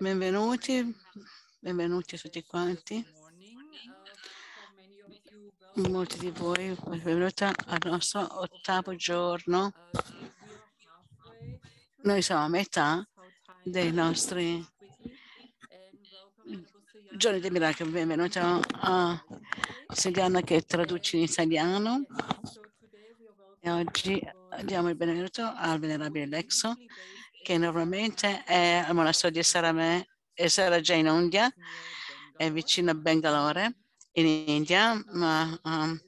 Benvenuti, benvenuti tutti quanti. Molti di voi, benvenuti al nostro ottavo giorno. Noi siamo a metà dei nostri giorni di miracolo. Benvenuti a Silviana che traduce in italiano. E oggi diamo il benvenuto al venerabile Lexo che normalmente è al monastero di Sarame, eh, Saraja in India, è vicino a Bangalore in India, ma um,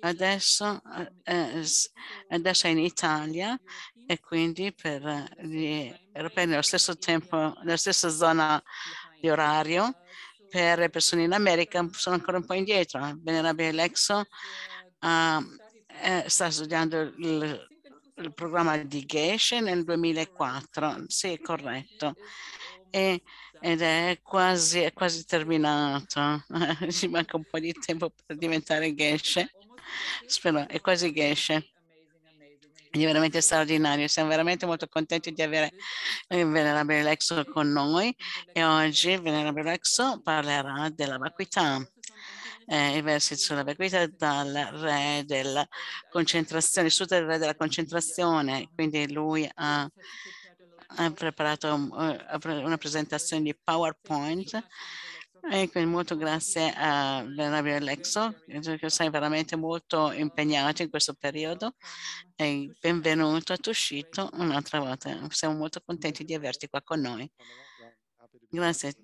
adesso, eh, eh adesso, è in Italia e quindi per eh, gli europei nello stesso tempo, nella stessa zona di orario, per le persone in America sono ancora un po' indietro. Venerabile Lexo uh, sta studiando il il programma di Geshe nel 2004, sì è corretto, e, ed è quasi, è quasi terminato, ci manca un po' di tempo per diventare Geshe, spero, è quasi Geshe è veramente straordinario. Siamo veramente molto contenti di avere il eh, Venerabile Lexo con noi e oggi Venerabile Lexo parlerà della vacuità eh, i versi sulla vacuità dal re della concentrazione, studio del re della concentrazione, quindi lui ha, ha preparato eh, una presentazione di PowerPoint e quindi molto grazie a Leonardo Alexo, che sei veramente molto impegnato in questo periodo e benvenuto a Tushito un'altra volta. Siamo molto contenti di averti qua con noi. Grazie,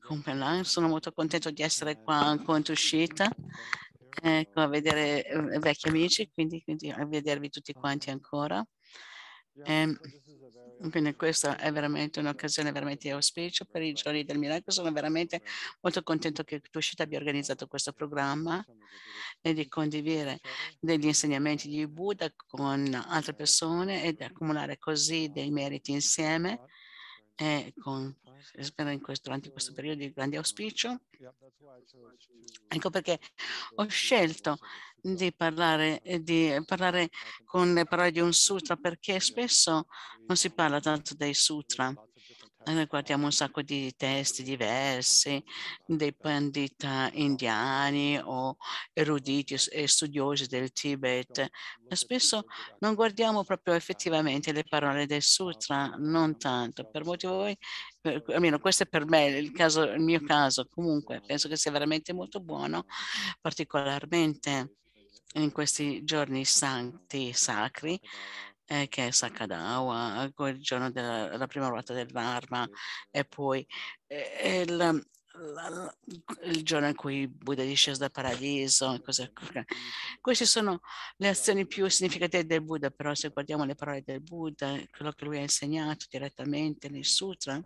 compagna. Sono molto contento di essere qua con contruscita, ecco, eh, a vedere eh, vecchi amici, quindi, quindi a vedervi tutti quanti ancora. E, ehm, quindi questa è veramente un'occasione veramente auspicio per i giorni del miracolo. Sono veramente molto contento che Tushita abbia organizzato questo programma e di condividere degli insegnamenti di Buddha con altre persone e di accumulare così dei meriti insieme e eh, con spero in questo, durante questo mm. periodo di grande auspicio. Ecco perché ho scelto di parlare, eh, di parlare con le parole di un sutra perché spesso non si parla tanto dei sutra. Noi guardiamo un sacco di testi diversi dei pandita indiani o eruditi e studiosi del Tibet, ma spesso non guardiamo proprio effettivamente le parole del sutra, non tanto. Per molti di voi almeno questo è per me il, caso, il mio caso, comunque penso che sia veramente molto buono, particolarmente in questi giorni santi, sacri, eh, che è Sakadawa, il giorno della prima ruota del dell'arma e poi eh, il, la, il, giorno in cui Buddha è disceso dal paradiso. Cose. Queste sono le azioni più significative del Buddha, però se guardiamo le parole del Buddha, quello che lui ha insegnato direttamente nel sutra,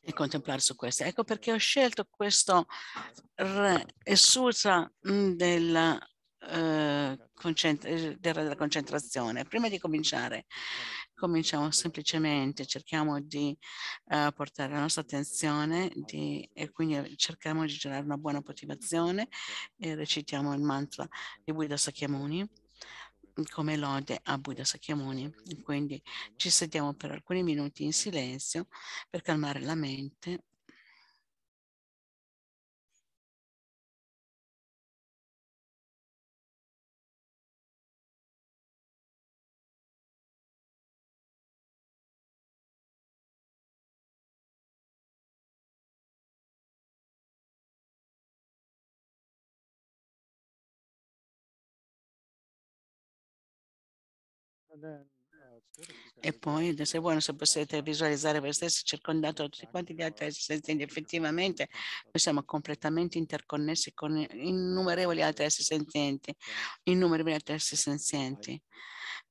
e contemplare su questo. Ecco perché ho scelto questo sutra mm, della, eh, concentra eh, della concentrazione. Prima di cominciare, cominciamo semplicemente, cerchiamo di uh, portare la nostra attenzione di, e quindi cerchiamo di generare una buona motivazione e recitiamo il mantra di Buddha Sakyamuni. Mhmm, come lode a Buddha Sakyamuni. Quindi ci sediamo per alcuni minuti in silenzio per calmare la mente Eh, e poi se buono se potete visualizzare voi stessi circondato da tutti quanti gli altri esseri sententi. Effettivamente noi siamo completamente interconnessi con innumerevoli altri esseri sententi, innumerevoli altri esseri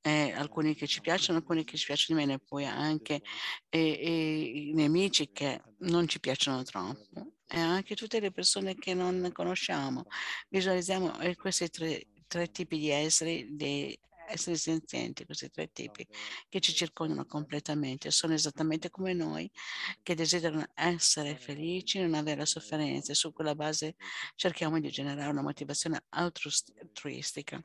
Eh, alcuni che ci piacciono, alcuni che ci piacciono meno, e poi anche eh, eh, i nemici che non ci piacciono troppo, e anche tutte le persone che non conosciamo. Esatto. Visualizziamo eh, questi tre, tre tipi di esseri, di esseri eh, senzienti, questi tre tipi, che ci circondano completamente, sono esattamente come noi, che desiderano essere felici, non avere sofferenze. Su quella base cerchiamo di generare una motivazione altruistica.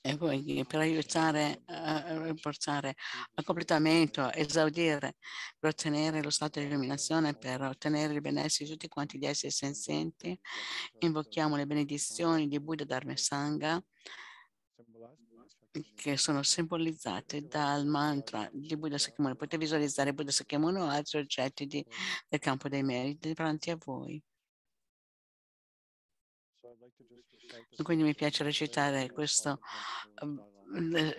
e poi per aiutare a eh, eh, portare mm-hmm. a completamento, esaudire, per ottenere lo stato di illuminazione, per ottenere il benessere di tutti quanti gli esseri senzienti, mm-hmm. invochiamo le benedizioni di Buddha Dharma Sangha che sono simbolizzate dal mantra di Buddha Sakyamono. Potete visualizzare Buddha Sakyamono o altri oggetti di, del campo dei meriti davanti a voi. Quindi mi piace recitare questo, ehm,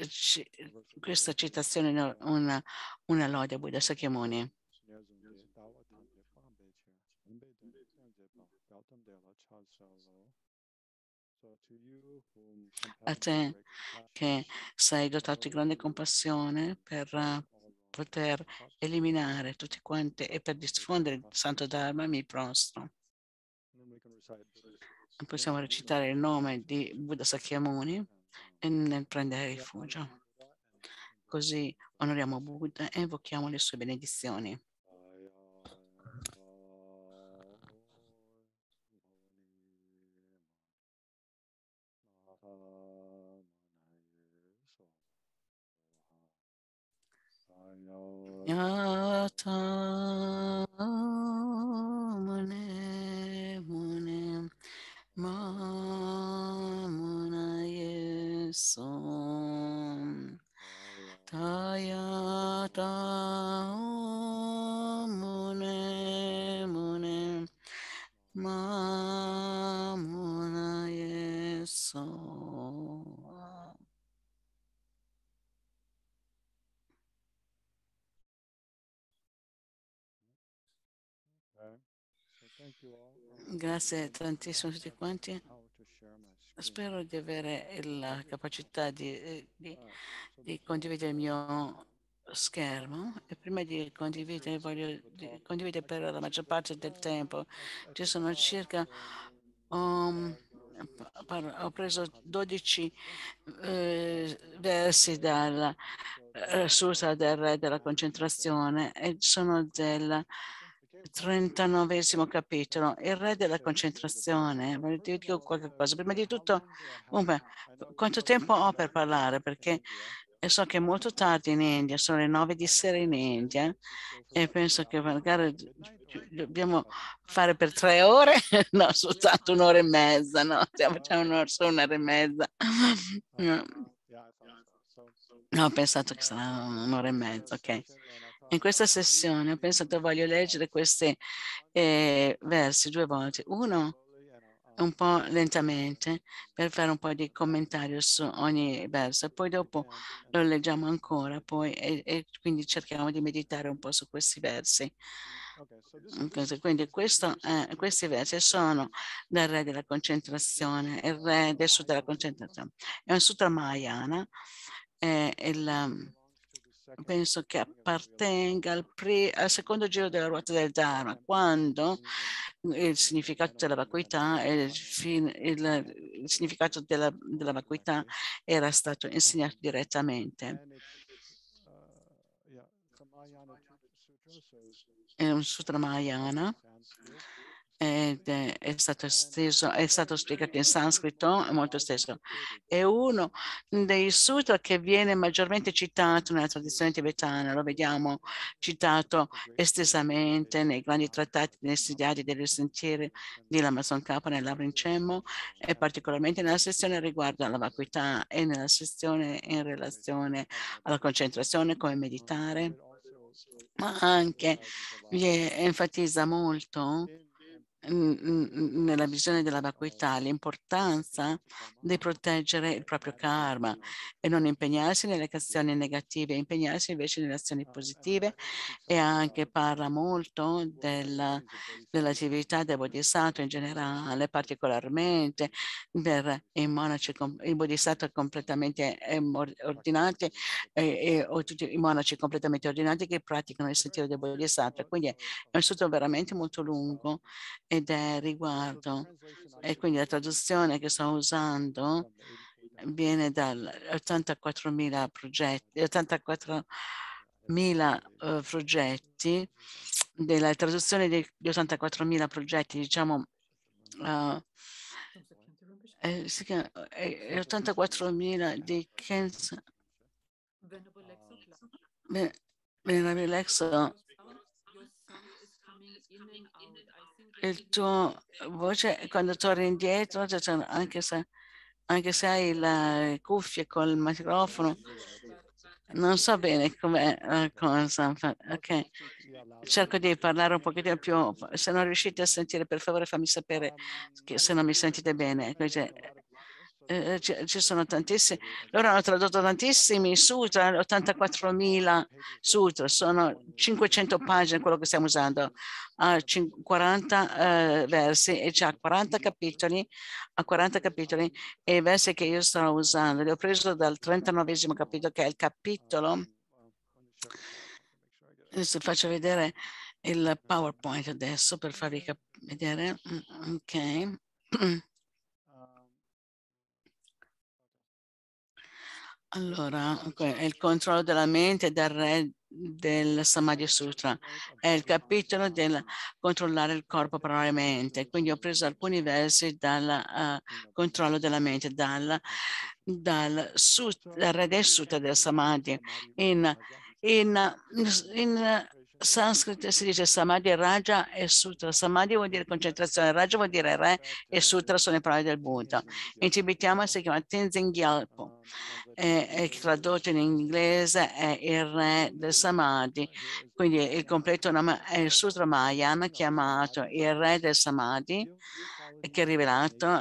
questa citazione, una, una lode a Buddha Sakyamuni. A te che sei dotato di grande compassione per poter eliminare tutti quanti e per diffondere il santo Dharma mi prostro possiamo recitare il nome di Buddha Sakyamuni e nel prendere rifugio. Così onoriamo Buddha e invochiamo le sue benedizioni. Yata Grazie tantissimo a tutti quanti. Spero di avere la capacità di, eh, di, di condividere il mio schermo e prima di condividere voglio di condividere per la maggior parte del tempo. Ci sono circa um, ho preso 12 eh, versi dalla eh, Susa del Re della Concentrazione e sono della 39 capitolo, il re della concentrazione. Vi dico qualcosa. Prima di tutto, comunque, quanto tempo ho per parlare? Perché so che è molto tardi in India, sono le 9 di sera in India e penso che magari dobbiamo fare per tre ore, no, soltanto un'ora e mezza, no? Facciamo un'ora, un'ora e mezza. No, ho pensato che sarà un'ora e mezza, ok. In questa sessione ho pensato voglio leggere questi eh, versi due volte. Uno un po' lentamente per fare un po' di commentario su ogni verso e poi dopo lo leggiamo ancora poi, e, e, quindi cerchiamo di meditare un po' su questi versi. Quindi questo, eh, questi versi sono dal re della concentrazione, il re del sud della concentrazione. È un sutra Mahayana, è eh, il penso che appartenga al, pre, al secondo giro della ruota del Dharma, quando il significato della vacuità il, il, il, significato della, della vacuità era stato insegnato direttamente. È un sutra Mahayana è stato, esteso, è stato spiegato in sanscrito, molto esteso. È uno dei sutra che viene maggiormente citato nella tradizione tibetana, lo vediamo citato estesamente nei grandi trattati nei studiati delle sentieri di Lamazon Kappa nell'Avrincemmo e particolarmente nella sezione riguardo alla vacuità e nella sezione in relazione alla concentrazione, come meditare, ma anche enfatizza molto nella visione della vacuità l'importanza di proteggere il proprio karma e non impegnarsi nelle azioni negative, impegnarsi invece nelle azioni positive e anche parla molto del, dell'attività del Bodhisattva in generale, particolarmente per i monaci, i Bodhisattva completamente ordinati e, e, o tutti i monaci completamente ordinati che praticano il sentiero del Bodhisattva. Quindi è un studio veramente molto lungo ed è riguardo. E quindi la traduzione che sto usando viene da 84.000 progetti, 84.000 uh, eh, progetti, della traduzione di 84.000 progetti, diciamo, uh, eh, 84.000 eh, eh, di Kens. Venerabile Lexo il tuo voce quando torni indietro, anche se, anche se hai le cuffie col microfono, non so bene come uh, cosa Ok, cerco di parlare un pochettino più. Se non riuscite a sentire, per favore fammi sapere che, se non mi sentite bene eh, eh ci, sono tantissimi, loro hanno tradotto tantissimi sutra, 84.000 sutra, sono 500 pagine quello che stiamo usando, a 40 eh, versi e già 40 capitoli, a 40 capitoli e i versi che io sto usando, li ho presi dal 39 capitolo che è il capitolo, adesso faccio vedere il PowerPoint adesso per farvi vedere, mm, ok. Allora, okay, il controllo della mente del re del Samadhi Sutra, è il capitolo del controllare il corpo parola mente. Quindi ho preso alcuni versi dal uh, controllo della mente, dal, dal, sut, dal re del Sutra del Samadhi. In, in, in, in sanscrito si dice samadhi e raja e sutra. Samadhi vuol dire concentrazione, raja vuol dire re e sutra sono le parole del Buddha. In tibetano si chiama Tenzin Gyalpo, e, eh, eh, e tradotto in inglese è il re del samadhi, quindi il completo nome è il sutra Mahayana chiamato il re del samadhi che ha rivelato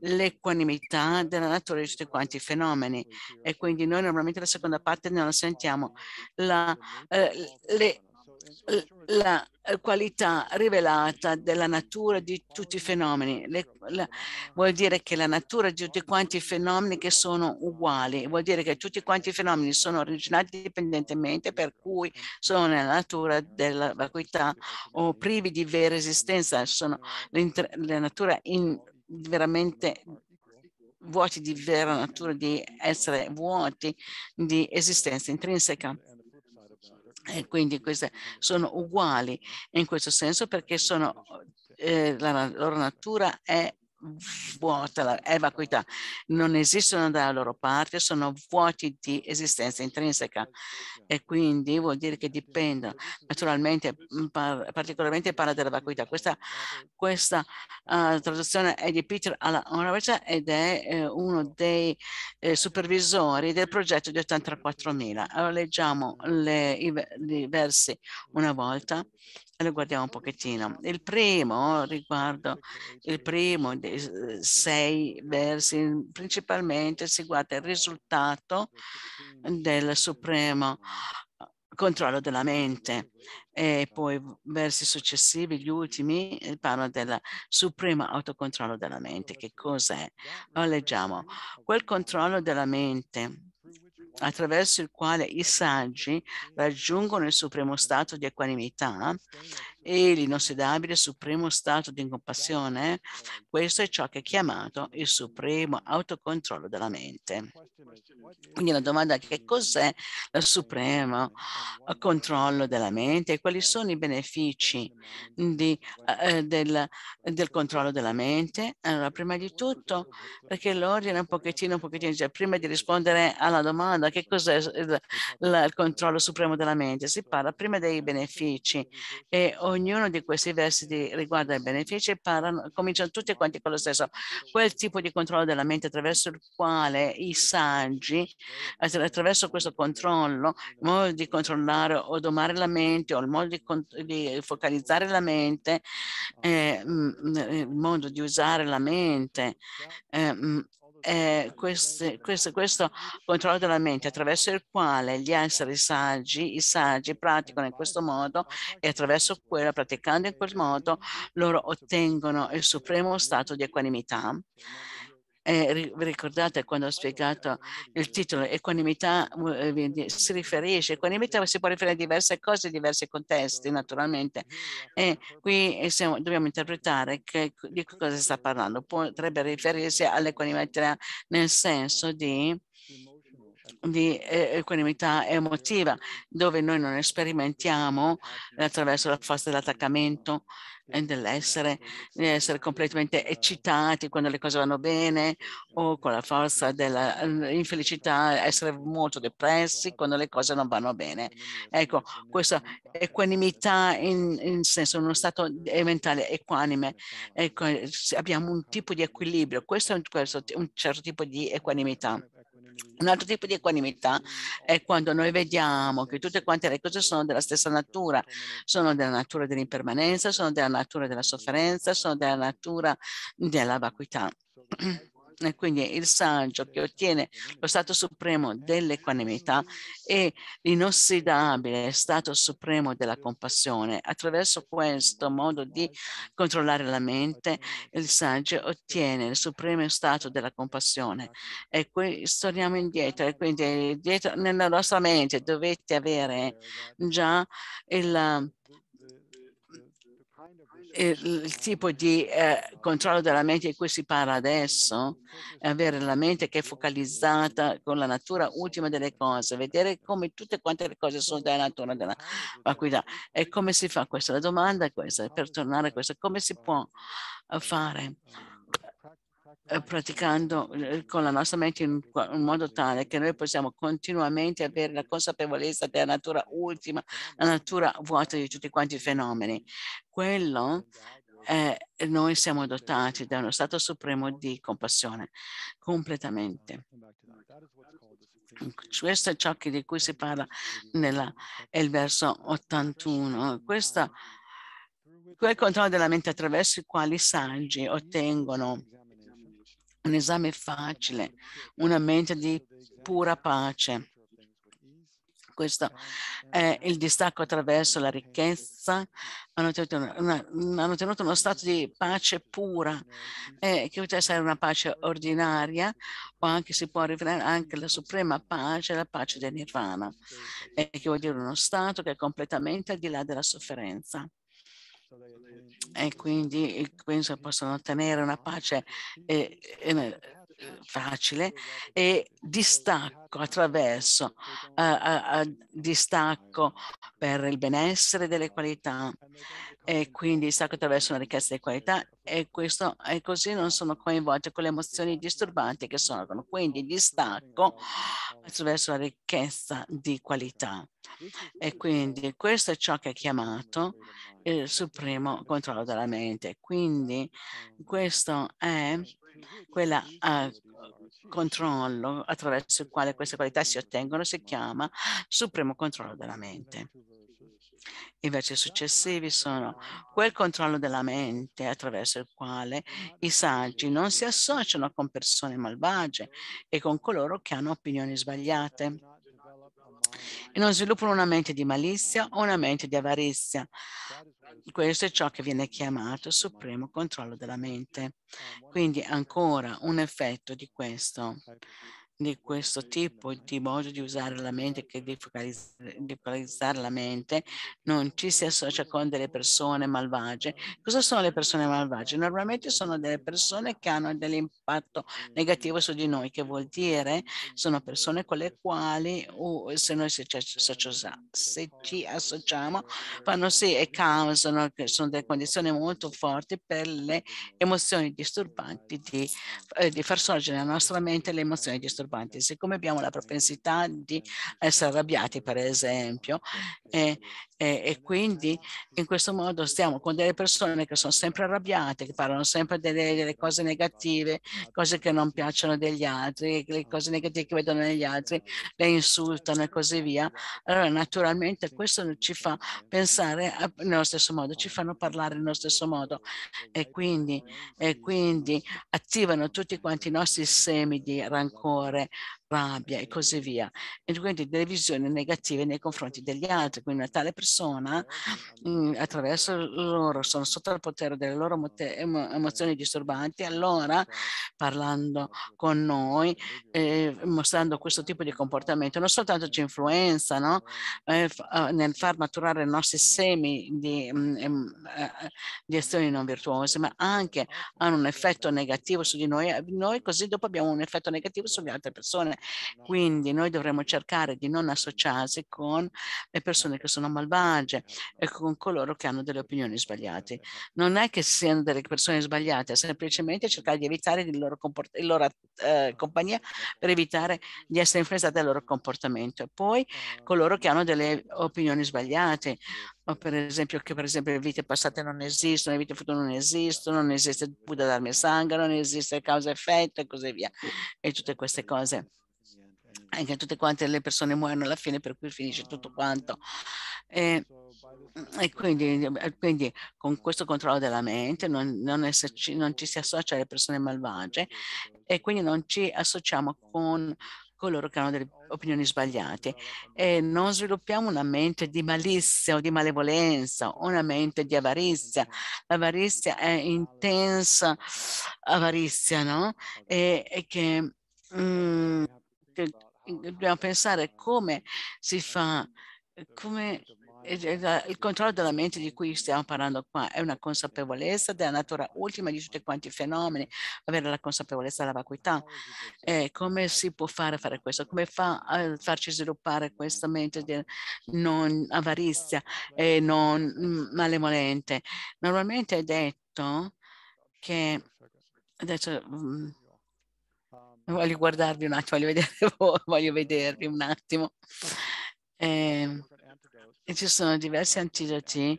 l'equanimità le, della natura di tutti quanti i fenomeni e quindi noi normalmente la seconda parte non la sentiamo. La, eh, le, la eh, qualità rivelata della natura di tutti i fenomeni. Le, la, vuol dire che la natura di tutti quanti i fenomeni che sono uguali, vuol dire che tutti quanti i fenomeni sono originati dipendentemente, per cui sono nella natura della vacuità o privi di vera esistenza, sono la natura in, veramente vuoti di vera natura di essere vuoti di esistenza intrinseca. E quindi queste sono uguali in questo senso perché sono, eh, la loro natura è vuota è vacuità, non esistono dalla loro parte, sono vuoti di esistenza intrinseca e quindi vuol dire che dipendono. Naturalmente, mm, par particolarmente parla della vacuità. Questa, questa uh, traduzione è di Peter alla Alanovich ed è eh, uno dei eh, supervisori del progetto di 84.000. Allora leggiamo le, i, i versi una volta lo guardiamo un pochettino. Il primo, riguardo il primo dei sei versi, principalmente si guarda il risultato del supremo controllo della mente e poi versi successivi, gli ultimi, eh, parlano del supremo autocontrollo della mente. Che cos'è? Lo leggiamo. Quel controllo della mente attraverso il quale i saggi raggiungono il supremo stato di equanimità e l'inossidabile supremo stato di incompassione, questo è ciò che è chiamato il supremo autocontrollo della mente. Quindi la domanda è che cos'è il supremo controllo della mente e quali sono i benefici di, eh, eh del, del, controllo della mente? Allora, prima di tutto, perché l'ordine un pochettino, un pochettino, cioè, prima di rispondere alla domanda che cos'è il, eh, il, il controllo supremo della mente, si parla prima dei benefici e ognuno di questi versi di, riguarda il benefici parlano, cominciano tutti quanti con lo stesso. Quel tipo di controllo della mente attraverso il quale i saggi, attraverso questo controllo, il modo di controllare o domare la mente o il modo di, di focalizzare la mente, eh, mm, mm, il modo di usare la mente, eh, mm, eh, queste, questo, questo, controllo della mente attraverso il quale gli esseri saggi, i saggi praticano in questo modo e attraverso quello, praticando in quel modo, loro ottengono il supremo stato di equanimità eh, vi ricordate quando ho spiegato il titolo, equanimità eh, si riferisce, equanimità si può riferire a diverse cose, a diversi contesti naturalmente e qui eh, siamo, dobbiamo interpretare che, di cosa si sta parlando, potrebbe riferirsi all'equanimità nel senso di di eh, equanimità emotiva, dove noi non sperimentiamo attraverso la forza dell'attaccamento nell'essere, nell'essere completamente eccitati quando le cose vanno bene o con la forza dell'infelicità essere molto depressi quando le cose non vanno bene. Ecco, questa equanimità in, in senso uno stato mentale equanime, ecco, abbiamo un tipo di equilibrio, questo è un, questo, un certo tipo di equanimità. Un altro tipo di equanimità è quando noi vediamo che tutte quante le cose sono della stessa natura, sono della natura dell'impermanenza, sono della natura della sofferenza, sono della natura della vacuità. E quindi il saggio che ottiene lo stato supremo dell'equanimità e l'inossidabile stato supremo della compassione. Attraverso questo modo di controllare la mente, il saggio ottiene il supremo stato della compassione. E qui torniamo indietro, e quindi dietro, nella nostra mente dovete avere già il il tipo di eh, controllo della mente di cui si parla adesso, è avere la mente che è focalizzata con la natura ultima delle cose, vedere come tutte quante le cose sono della natura della vacuità. E come si fa questa? La domanda è questa, per tornare a questa, come si può eh, fare eh, praticando eh, con la nostra mente in un modo tale che noi possiamo continuamente avere la consapevolezza della natura ultima, la natura vuota di tutti quanti i fenomeni. Quello è, eh, noi siamo dotati da uno stato supremo di compassione, completamente. Questo è ciò di cui si parla nel verso 81. Questa, quel controllo della mente attraverso i quali i saggi ottengono un esame facile, una mente di pura pace. Questo è il distacco attraverso la ricchezza, hanno ottenuto, una, hanno tenuto uno stato di pace pura, eh, che poteva essere una pace ordinaria o anche si può rivelare anche alla suprema pace, la pace del nirvana, eh, che vuol dire uno stato che è completamente al di là della sofferenza e quindi penso possono ottenere una pace eh, eh, eh, facile e distacco attraverso eh, distacco per il benessere delle qualità e quindi il sacco attraverso una richiesta di qualità e, questo, e così non sono coinvolte con le emozioni disturbanti che sorgono. Quindi distacco attraverso la ricchezza di qualità. E quindi questo è ciò che è chiamato il supremo controllo della mente. Quindi questo è quel uh, eh, controllo attraverso il quale queste qualità si ottengono, si chiama supremo controllo della mente. I versi successivi sono quel controllo della mente attraverso il quale i saggi non si associano con persone malvagie e con coloro che hanno opinioni sbagliate e non sviluppano una mente di malizia o una mente di avarizia. Questo è ciò che viene chiamato supremo controllo della mente. Quindi ancora un effetto di questo di questo tipo, di modo di usare la mente che di focalizzare, di focalizzare, la mente, non ci si associa con delle persone malvagie. Cosa sono le persone malvagie? Normalmente sono delle persone che hanno dell'impatto negativo su di noi, che vuol dire sono persone con le quali uh, se noi se ci, se ci, associamo fanno sì e causano, che sono delle condizioni molto forti per le emozioni disturbanti, di, eh, di far sorgere nella nostra mente le emozioni disturbanti tutti Siccome abbiamo la eh, propensità di eh, essere arrabbiati, per esempio, eh, eh e, e, quindi in questo modo stiamo con delle persone che sono sempre arrabbiate, che parlano sempre delle, delle, cose negative, cose che non piacciono degli altri, le cose negative che vedono negli altri, le insultano e così via. Allora naturalmente questo ci fa pensare a, nello stesso modo, ci fanno parlare nello stesso modo e quindi, e quindi attivano tutti quanti i nostri semi di rancore, rabbia e così via, e quindi delle visioni negative nei confronti degli altri. Quindi una tale persona, mh, mm, attraverso loro, sono sotto il potere delle loro emo emozioni disturbanti, allora certo. parlando con noi, eh, mostrando questo tipo di comportamento, non soltanto ci influenza no? Certo. Eh, eh, nel far maturare i nostri certo. semi di, mh, mm, eh, di azioni non virtuose, ma anche hanno un effetto negativo su di noi, noi così dopo abbiamo un effetto negativo sulle altre persone quindi noi dovremmo cercare di non associarsi con le persone che sono malvagie e certo. con coloro che hanno delle opinioni sbagliate. Certo. Non è che siano delle persone sbagliate, è semplicemente cercare di evitare il loro, comport- il loro eh, compagnia per evitare di essere influenzati dal loro comportamento. E Poi ah. coloro che hanno delle opinioni sbagliate, o per esempio che per esempio le vite passate non esistono, le vite future non esistono, non esiste Buddha Dharma Sangha, non esiste causa-effetto e così via, e tutte queste cose anche tutte quante le persone muoiono alla fine, per cui finisce tutto ah, quanto. Eh, mm, e, e quindi, eh, quindi, con questo controllo della mente non, non, esserci, non ci si associa alle persone malvagie e quindi non ci associamo con coloro che hanno delle eh, opinioni sbagliate e non sviluppiamo una mente di malizia o di malevolenza o una mente di avarizia. Esatto, L'avarizia è esatto, intensa avarizia, no? Esatto. E, e che, mm, che dobbiamo pensare come si fa, come il controllo della mente di cui stiamo parlando qua è una consapevolezza della natura ultima di tutti quanti i fenomeni, avere la consapevolezza della vacuità. E eh, come si può fare, fare questo? Come fa a farci sviluppare questa mente di non avarizia e non malevolente? Normalmente è detto che adesso mm, voglio guardarvi un attimo, voglio, vedere, voglio vedervi un attimo. Eh, ci sono diversi antidoti,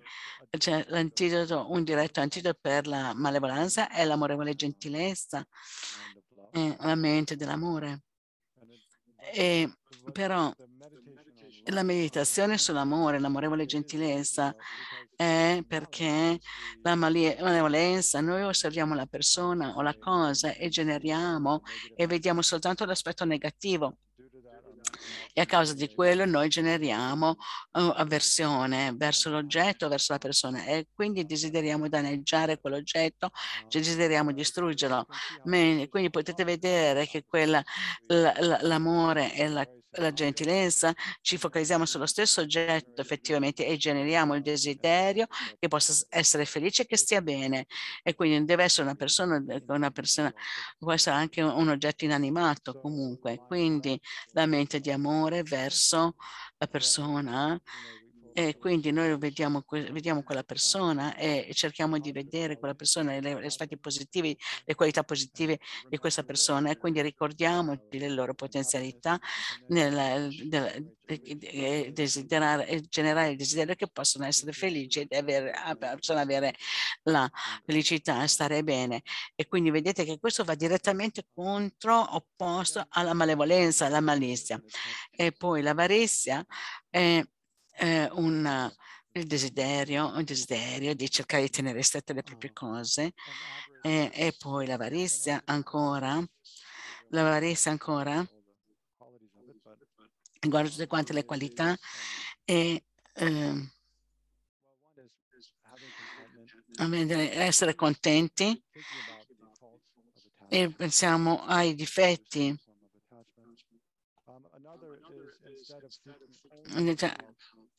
cioè l'antidoto, un diretto antidoto per la malevolanza è l'amorevole gentilezza, è eh, la mente dell'amore. E però la meditazione sull'amore, l'amorevole gentilezza, è eh, certo. perché la malevolenza, noi osserviamo la persona o la cosa e generiamo e vediamo soltanto l'aspetto negativo. E a causa di quello noi generiamo uh, avversione verso l'oggetto, verso la persona e quindi desideriamo danneggiare quell'oggetto, cioè ah, desideriamo distruggerlo. Quindi potete vedere che quella, l'amore e la la gentilezza, ci focalizziamo sullo stesso oggetto effettivamente e generiamo il desiderio che possa essere felice e che stia bene. E quindi deve essere una persona, una persona può essere anche un oggetto inanimato comunque. Quindi la mente di amore verso la persona e quindi noi vediamo, vediamo, quella certo. persona e cerchiamo di vedere quella persona, gli aspetti positivi, le qualità positive di questa persona e quindi ricordiamoci le loro potenzialità nel, nel, nel generare il desiderio che possono essere felici e avere, possono avere la felicità e stare bene. E quindi vedete che questo va direttamente contro, opposto alla malevolenza, alla malizia. E poi l'avarizia è eh, una, eh, il, desiderio, il desiderio di cercare di tenere strette le proprie mm. cose e, eh, e poi l'avarizia ancora, l'avarizia ancora, riguardo tutte quante le qualità e eh, essere contenti e pensiamo ai difetti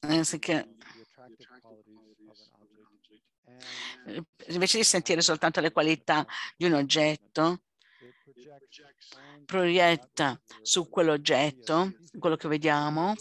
eh, Anziché, eh, invece di sentire soltanto le qualità di un oggetto, proietta su quell'oggetto, quello che vediamo,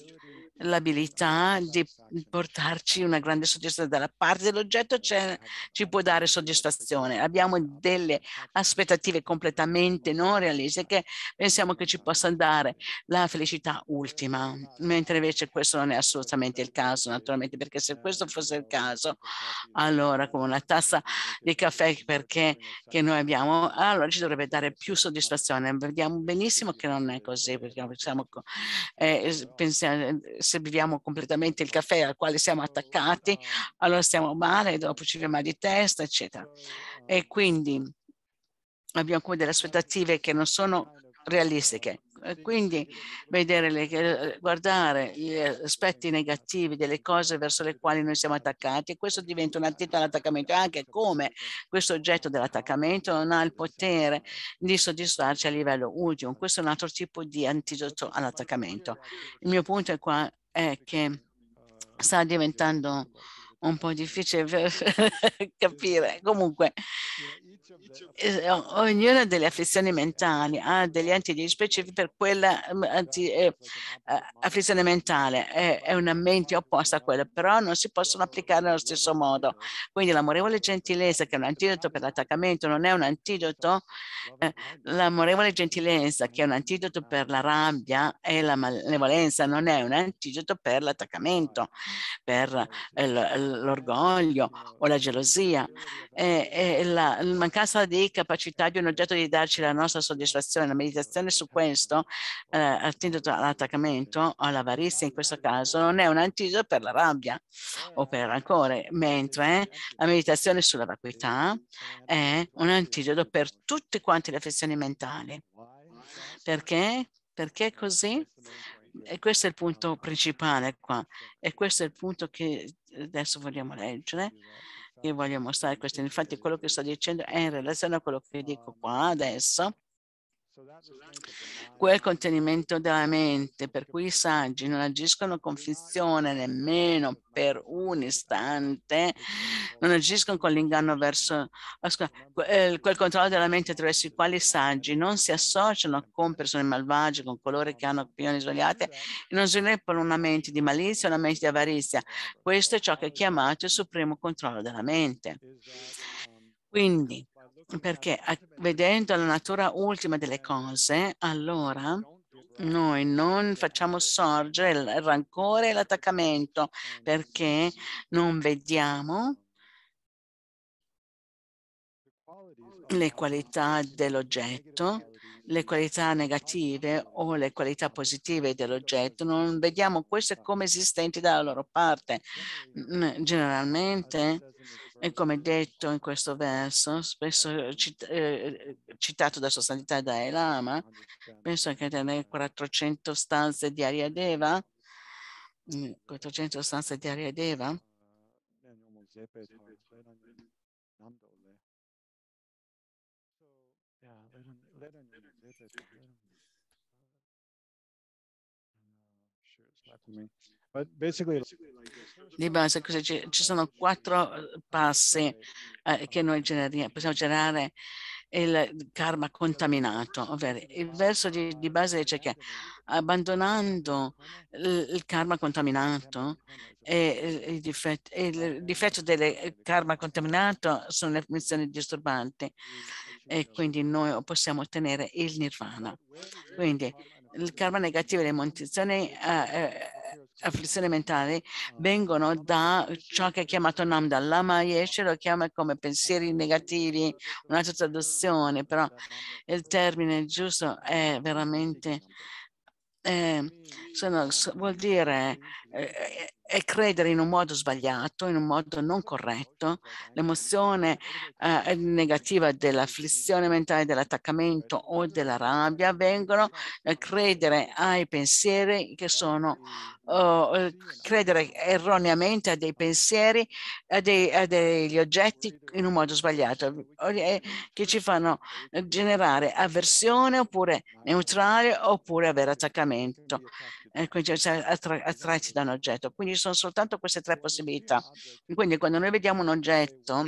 l'abilità di portarci una grande soddisfazione. Dalla parte dell'oggetto ci può dare soddisfazione. Abbiamo delle aspettative completamente non realistiche, che pensiamo che ci possa dare la felicità ultima, mentre invece questo non è assolutamente il caso, naturalmente, perché se questo fosse il caso, allora come una tazza di caffè perché, che noi abbiamo, allora ci dovrebbe dare più soddisfazione. Vediamo benissimo che non è così, perché pensiamo, eh, pensiamo se beviamo completamente il caffè al quale siamo mm, attaccati, mm. allora stiamo male, dopo ci viene male di testa, eccetera. E quindi abbiamo come delle aspettative che non sono realistiche. Quindi le, eh, guardare gli aspetti negativi delle cose verso le quali noi siamo attaccati, questo diventa un'attività all'attaccamento, anche come questo oggetto dell'attaccamento non ha il potere di soddisfarci a livello ultimo. Questo è un altro tipo di antidoto all'attaccamento. Il mio punto è, qua, è che sta diventando un po' difficile per capire. Comunque, eh, eh, ognuna delle afflizioni mentali ha degli antidoti specifici per quella ehm, anti, eh, eh afflizione mentale. È, è una mente opposta a quella, però non si possono applicare nello stesso modo. Quindi l'amorevole gentilezza, che è un antidoto per l'attaccamento, non è un antidoto. Certo, eh, l'amorevole gentilezza, che è un antidoto per la rabbia e la malevolenza, non è un antidoto per l'attaccamento, per eh, l'orgoglio o la gelosia, e, è la, la mancanza di capacità di un oggetto di darci la nostra soddisfazione. La meditazione su questo, eh, attinto all'attaccamento o all'avarizia in questo caso, non è un antidoto per la rabbia o per il rancore, mentre la meditazione sulla vacuità è un antidoto per tutte quante le affezioni mentali. Perché? Perché così? E questo è il punto principale qua e questo è il punto che adesso vogliamo leggere e vogliamo mostrare questo. Infatti quello che sto dicendo è in relazione a quello che dico qua adesso quel contenimento della mente, per cui i saggi non agiscono con finzione nemmeno per un istante, non agiscono con l'inganno verso ah, eh, quel controllo della mente attraverso i quali i saggi non si associano con persone malvagie, con coloro che hanno opinioni sbagliate e non sviluppano una mente di malizia, una mente di avarizia. Questo è ciò che è chiamato il supremo controllo della mente. Um, Quindi perché certo, eh, vedendo la natura ultima delle cose, allora noi non facciamo sorgere il rancore e l'attaccamento perché non vediamo le qualità dell'oggetto, le qualità negative o le qualità positive dell'oggetto, non vediamo queste come esistenti dalla loro parte. Mm, generalmente e come detto in questo verso, spesso eh, certo. cit- eh, eh citato da Sua Santità Dalai Lama, ah, certo. penso anche nelle 400 stanze di Ariadeva, 400 mm, stanze di Ariadeva, ah, di base ci sono quattro eh, passi eh, che noi generiamo, possiamo generare il karma contaminato, ovvero il verso di, di base dice che abbandonando il karma contaminato e il difetto, il difetto del karma contaminato sono le funzioni disturbanti e quindi noi possiamo ottenere il nirvana. Quindi il karma negativo e le montizioni eh, eh afflizioni mentali ah. vengono da ciò che è chiamato Namda. Lama Yeshe lo chiama come pensieri negativi, un'altra traduzione, però il termine giusto è veramente, eh, sono, vuol dire eh, è credere in un modo sbagliato, in un modo non corretto. L'emozione eh, negativa dell'afflizione mentale, dell'attaccamento o della rabbia vengono a credere ai pensieri che sono uh, credere erroneamente a dei pensieri, a, dei, a, degli oggetti in un modo sbagliato, che ci fanno generare avversione oppure neutrale oppure avere attaccamento, eh, quindi cioè, attra attratti da un oggetto. Quindi sono soltanto queste tre possibilità. Quindi quando noi vediamo un oggetto,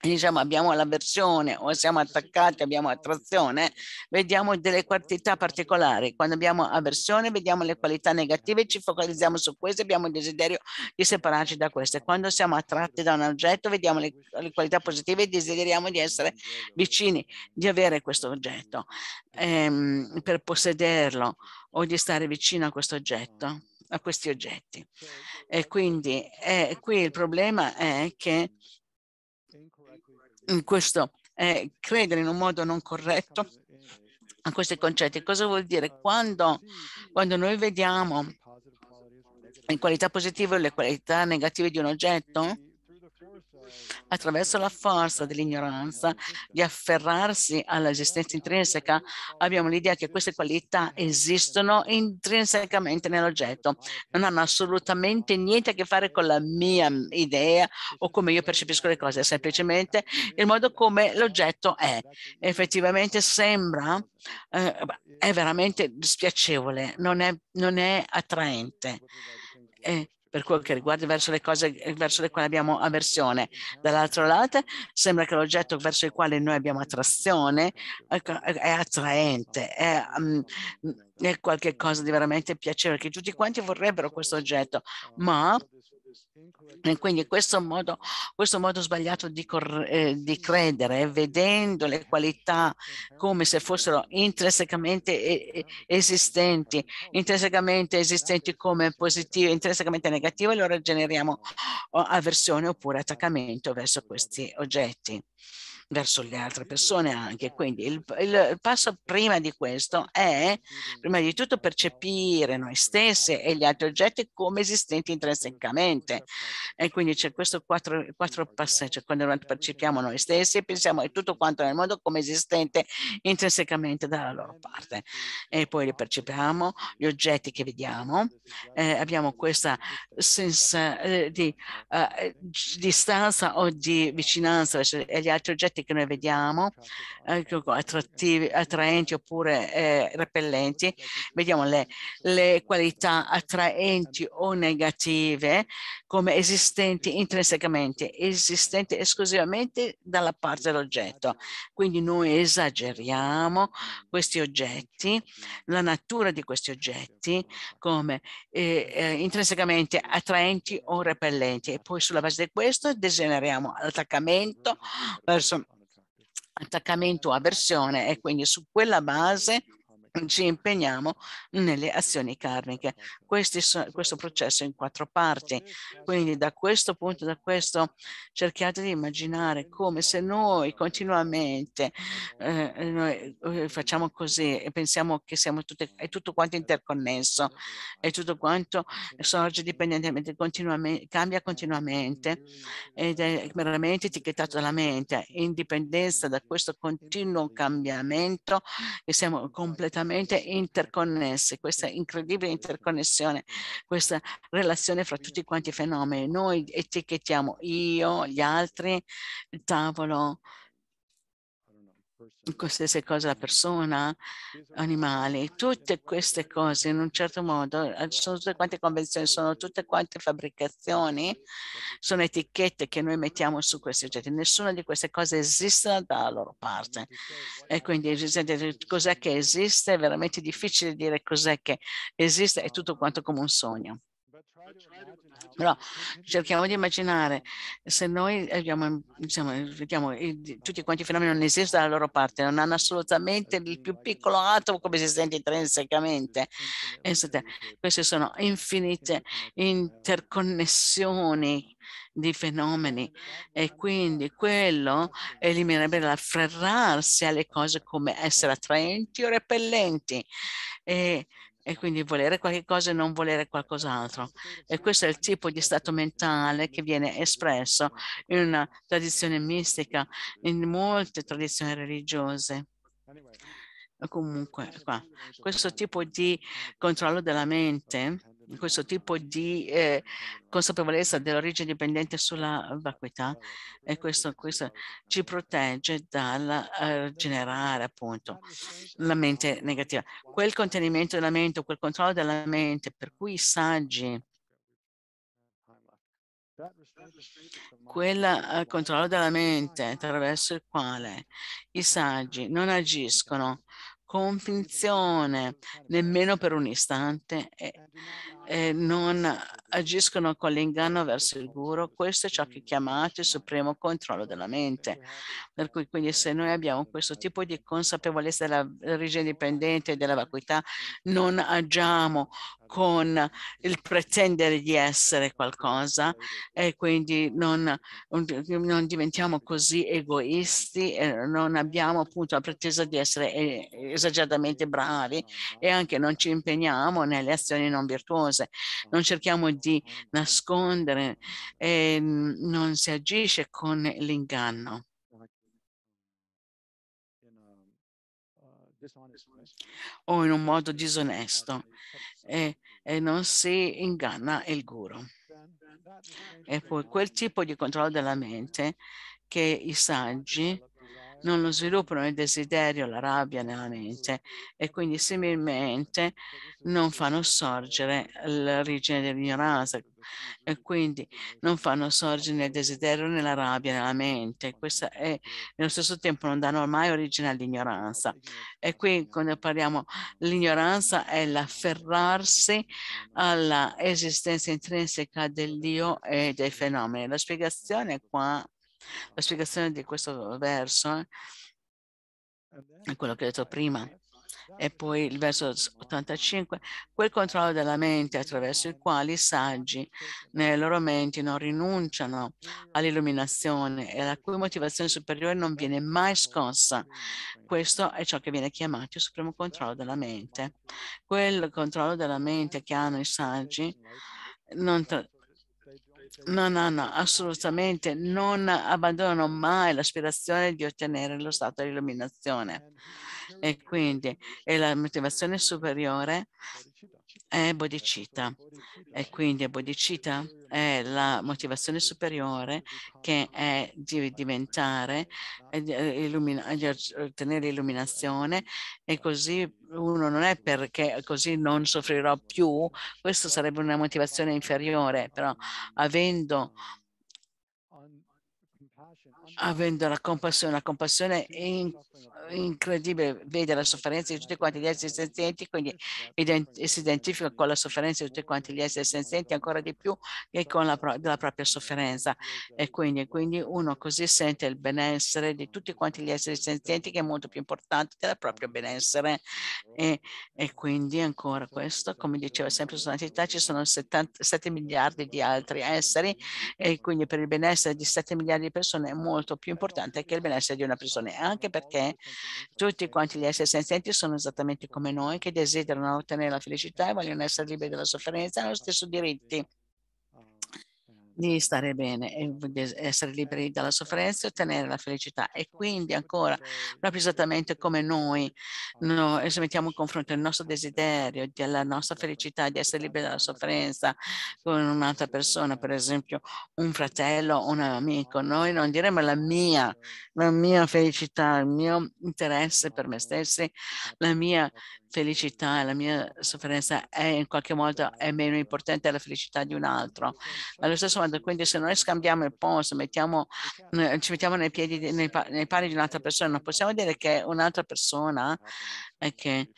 diciamo abbiamo l'avversione o siamo attaccati, abbiamo attrazione, vediamo delle quantità particolari. Quando abbiamo avversione vediamo le qualità negative, ci focalizziamo su queste, abbiamo il desiderio di separarci da queste. Quando siamo attratti da un oggetto vediamo le, le qualità positive e desideriamo di essere vicini, di avere questo oggetto, ehm, per possederlo o di stare vicino a questo oggetto a questi oggetti. E quindi eh, qui il problema è che questo eh, credere in un modo non corretto a questi concetti. Cosa vuol dire? Quando, quando noi vediamo le qualità positive o le qualità negative di un oggetto, attraverso la forza dell'ignoranza di afferrarsi all'esistenza intrinseca, abbiamo l'idea che queste qualità esistono intrinsecamente nell'oggetto, non hanno assolutamente niente a che fare con la mia idea o come io percepisco le cose, è semplicemente il modo come l'oggetto è. Effettivamente sembra, eh, è veramente dispiacevole, non è, non è attraente. Eh, per quel che riguarda verso le cose eh, verso le quali abbiamo avversione. Dall'altro lato sembra che l'oggetto verso il quale noi abbiamo attrazione ecco, è attraente, è, mm, è qualcosa di veramente piacevole, che tutti quanti vorrebbero questo oggetto, ma e quindi questo modo, questo modo sbagliato di, eh, di, credere, eh, vedendo le qualità come se fossero intrinsecamente eh, eh, esistenti, intrinsecamente esistenti come positive, intrinsecamente negative, allora generiamo avversione oppure attaccamento verso questi oggetti verso le altre persone anche. Quindi il, il passo prima di questo è prima di tutto percepire noi stessi e gli altri oggetti come esistenti intrinsecamente. E quindi c'è questo quattro, quattro passaggi, cioè quando percepiamo noi stessi pensiamo a tutto quanto nel mondo come esistente intrinsecamente dalla loro parte. E poi li percepiamo, gli oggetti che vediamo, eh, abbiamo questa sensazione eh, di eh, distanza o di vicinanza agli eh, altri oggetti aspetti che noi vediamo, eh, attraenti oppure eh, repellenti, vediamo le, le, qualità attraenti o negative come esistenti intrinsecamente, esistenti esclusivamente dalla parte dell'oggetto. Quindi noi esageriamo questi oggetti, la natura di questi oggetti come eh, intrinsecamente attraenti o repellenti e poi sulla base di questo degeneriamo l'attaccamento verso attaccamento o avversione e quindi su quella base ci impegniamo nelle azioni karmiche. So, questo processo è in quattro parti, quindi da questo punto, da questo, cercate di immaginare come se noi continuamente eh, noi eh, facciamo così e pensiamo che siamo tutte, è tutto quanto interconnesso, è tutto quanto sorge dipendentemente, continuamente, cambia continuamente ed è veramente etichettato dalla mente, indipendenza da questo continuo cambiamento che siamo completamente veramente interconnesse, questa incredibile interconnessione, questa relazione fra tutti quanti i fenomeni. Noi etichettiamo io, gli altri, il tavolo, qualsiasi cosa la persona, esatto. animali, tutte queste cose in un certo modo eh, sono tutte quante convenzioni, sono tutte quante fabbricazioni, sono etichette che noi mettiamo su questi oggetti. Nessuna di queste cose esiste dalla loro parte. E quindi cos'è che esiste? È veramente difficile dire cos'è che esiste, è tutto quanto come un sogno. Però cerchiamo di immaginare se noi abbiamo, diciamo, vediamo, tutti quanti i fenomeni non esistono dalla loro parte, non hanno assolutamente il più piccolo atomo come si sente intrinsecamente. Queste sono infinite interconnessioni di fenomeni e quindi quello eliminerebbe l'afferrarsi alle cose come essere attraenti o repellenti e e quindi volere qualche cosa e non volere qualcos'altro. E questo è il tipo di stato mentale che viene espresso in una tradizione mistica, in molte tradizioni religiose. Comunque, qua, questo tipo di controllo della mente questo tipo di eh, consapevolezza dell'origine dipendente sulla vacuità e questo, questo ci protegge dal eh, generare appunto la mente negativa. Quel contenimento della mente, quel controllo della mente per cui i saggi quel eh, controllo della mente attraverso il quale i saggi non agiscono con finzione nemmeno per un istante eh, non agiscono con l'inganno verso il guru, questo è ciò che chiamate il supremo controllo della mente. Per cui quindi se noi abbiamo questo tipo di consapevolezza della origine dipendente e della vacuità, non agiamo con il pretendere di essere qualcosa e quindi non, non diventiamo così egoisti, non abbiamo appunto la pretesa di essere eh, esageratamente bravi e anche non ci impegniamo nelle azioni non virtuose, non cerchiamo di nascondere e non si agisce con l'inganno. o in un modo disonesto e, e non si inganna il guru. E poi quel tipo di controllo della mente che i saggi non lo sviluppano il desiderio, la rabbia nella mente cioè, e quindi similmente non fanno sorgere l'origine dell'ignoranza e quindi non fanno sorgere né il desiderio né la rabbia nella mente Questa è, nello stesso tempo non danno mai origine all'ignoranza e qui quando parliamo l'ignoranza è l'afferrarsi all'esistenza intrinseca dell'io e dei fenomeni la spiegazione qua la spiegazione di questo verso eh, è quello che ho detto prima. E poi il verso 85, quel controllo della mente attraverso il quale i saggi nelle loro menti non rinunciano all'illuminazione e la cui motivazione superiore non viene mai scossa. Questo è ciò che viene chiamato il supremo controllo della mente. Quel controllo della mente che hanno i saggi non, tra- No, no, no, assolutamente non abbandonano mai l'aspirazione di ottenere lo stato di illuminazione. E quindi è la motivazione superiore è bodhicitta e quindi bodhicitta è la motivazione superiore che è di diventare, di eh, ottenere l'illuminazione e così uno non è perché così non soffrirò più, questa sarebbe una motivazione inferiore, però avendo avendo la compassione, la compassione in, incredibile vedere la sofferenza di tutti quanti gli esseri senzienti, quindi ident- si identifica con la sofferenza di tutti quanti gli esseri senzienti ancora di più che con la, pro- la propria sofferenza. E quindi, quindi, uno così sente il benessere di tutti quanti gli esseri senzienti che è molto più importante del proprio benessere. E, e quindi ancora questo, come diceva sempre su Santità, ci sono 7 miliardi di altri esseri e quindi per il benessere di 7 miliardi di persone è molto più importante che il benessere di una persona, anche perché tutti quanti gli esseri senzienti sono esattamente come noi, che desiderano ottenere la felicità e vogliono essere liberi dalla sofferenza, hanno gli stessi diritti di stare bene, e di essere liberi certo, dalla certo. sofferenza e ottenere la felicità. E certo, quindi ancora, proprio esattamente come noi, esatto. noi se mettiamo in confronto il nostro desiderio della nostra felicità, di essere liberi dalla sofferenza con un'altra persona, per esempio un fratello o un amico, esatto, noi non esatto, diremmo la mia, la mia felicità, il mio interesse per me stessi, la mia felicità e la mia sofferenza è in qualche modo meno importante della felicità di un altro. Allo stesso modo, quindi se noi scambiamo il posto, mettiamo, eh, ci mettiamo nei piedi, nei, nei pari di un'altra persona, non possiamo dire che un'altra persona è eh, che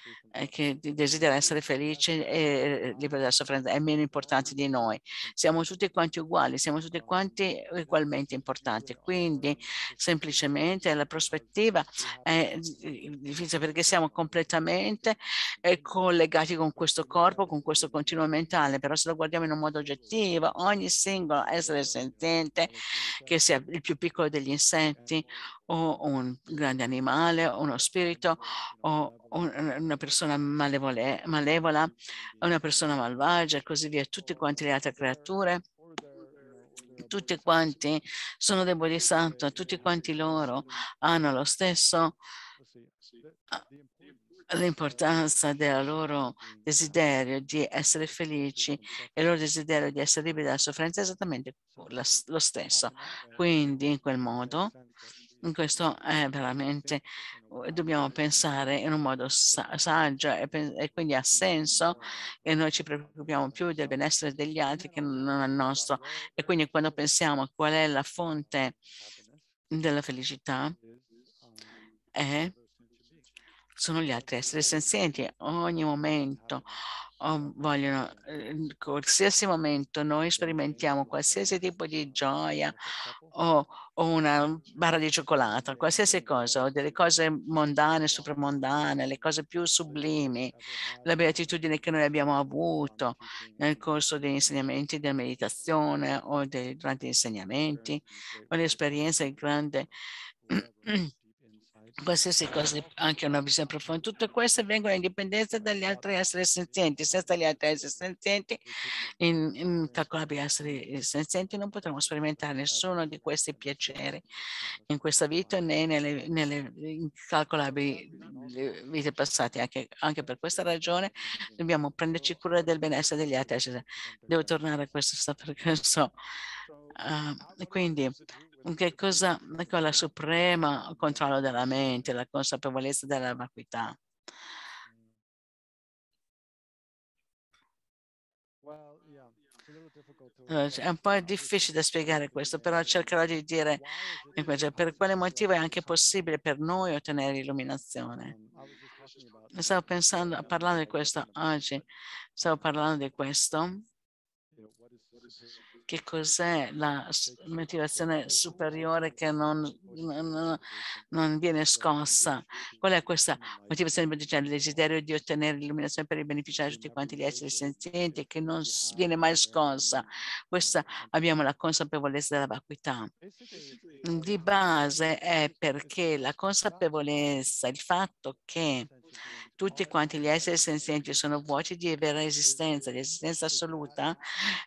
che desidera essere felice e libero dalla sofferenza, è meno importante di noi. Siamo tutti quanti uguali, siamo tutti quanti ugualmente importanti. Quindi semplicemente la prospettiva è difficile perché siamo completamente eh, collegati con questo corpo, con questo continuo mentale, però se lo guardiamo in un modo oggettivo, ogni singolo essere sentente, che sia il più piccolo degli insetti o un grande animale, o uno spirito, o una persona malevole, malevola, una persona malvagia e così via, tutte quante le altre creature tutti quanti sono deboli di santo, tutti quanti loro hanno lo stesso ah, l'importanza del loro desiderio di essere felici e il loro desiderio di essere liberi dalla sofferenza è esattamente lo stesso. Quindi in quel modo questo è veramente, dobbiamo pensare in un modo sa- saggio e, e, quindi ha senso che noi ci preoccupiamo più del benessere degli altri che non del nostro. E quindi quando pensiamo a qual è la fonte della felicità, è sono gli altri esseri senzienti. Ogni momento vogliono, in ehm, qualsiasi momento noi sperimentiamo qualsiasi tipo di gioia o, o, una barra di cioccolato, qualsiasi cosa, o delle cose mondane, supramondane, le cose più sublimi, la beatitudine che noi abbiamo avuto nel corso degli insegnamenti della meditazione o dei, grandi insegnamenti, o l'esperienza di grande qualsiasi cosa, anche una visione profonda. Tutte queste vengono in dipendenza dagli altri esseri senzienti. Senza gli altri esseri senzienti, incalcolabili in esseri eh, senzienti, non potremo sperimentare nessuno di questi piaceri in questa vita né nelle, nelle incalcolabili eh, vite passate. Anche, anche, per questa ragione dobbiamo prenderci cura del benessere degli altri. Devo tornare a questo stato perché so. Uh, quindi che cosa, ecco la suprema controllo della mente, la consapevolezza della vacuità. Eh, è un po' difficile da spiegare questo, però cercherò di dire per quale motivo è anche possibile per noi ottenere l'illuminazione um, Stavo pensando, parlando di questo oggi, stavo parlando di questo che cos'è la motivazione superiore che non, non, non, viene scossa. Qual è questa motivazione beneficiaria? Il desiderio di ottenere l'illuminazione per il beneficio di tutti quanti gli esseri senzienti che non viene mai scossa. Questa abbiamo la consapevolezza della vacuità. Di base è perché la consapevolezza, il fatto che tutti quanti gli esseri senzienti sono vuoti di vera esistenza, di esistenza assoluta,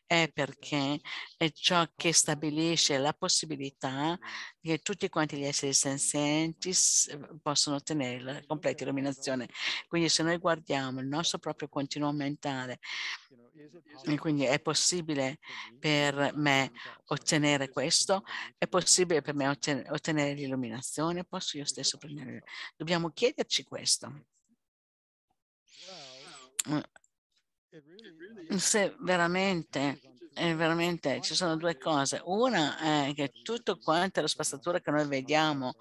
è eh, perché è ciò che stabilisce la possibilità che tutti quanti gli esseri senzienti possano ottenere la completa illuminazione. Quindi se noi guardiamo il nostro proprio continuo mentale, quindi è possibile per me ottenere questo? È possibile per me ottenere l'illuminazione? Posso io stesso prendere? Dobbiamo chiederci questo. Mm. se veramente, eh, veramente, ci sono due cose. Una è che tutto quanto è la spazzatura che noi vediamo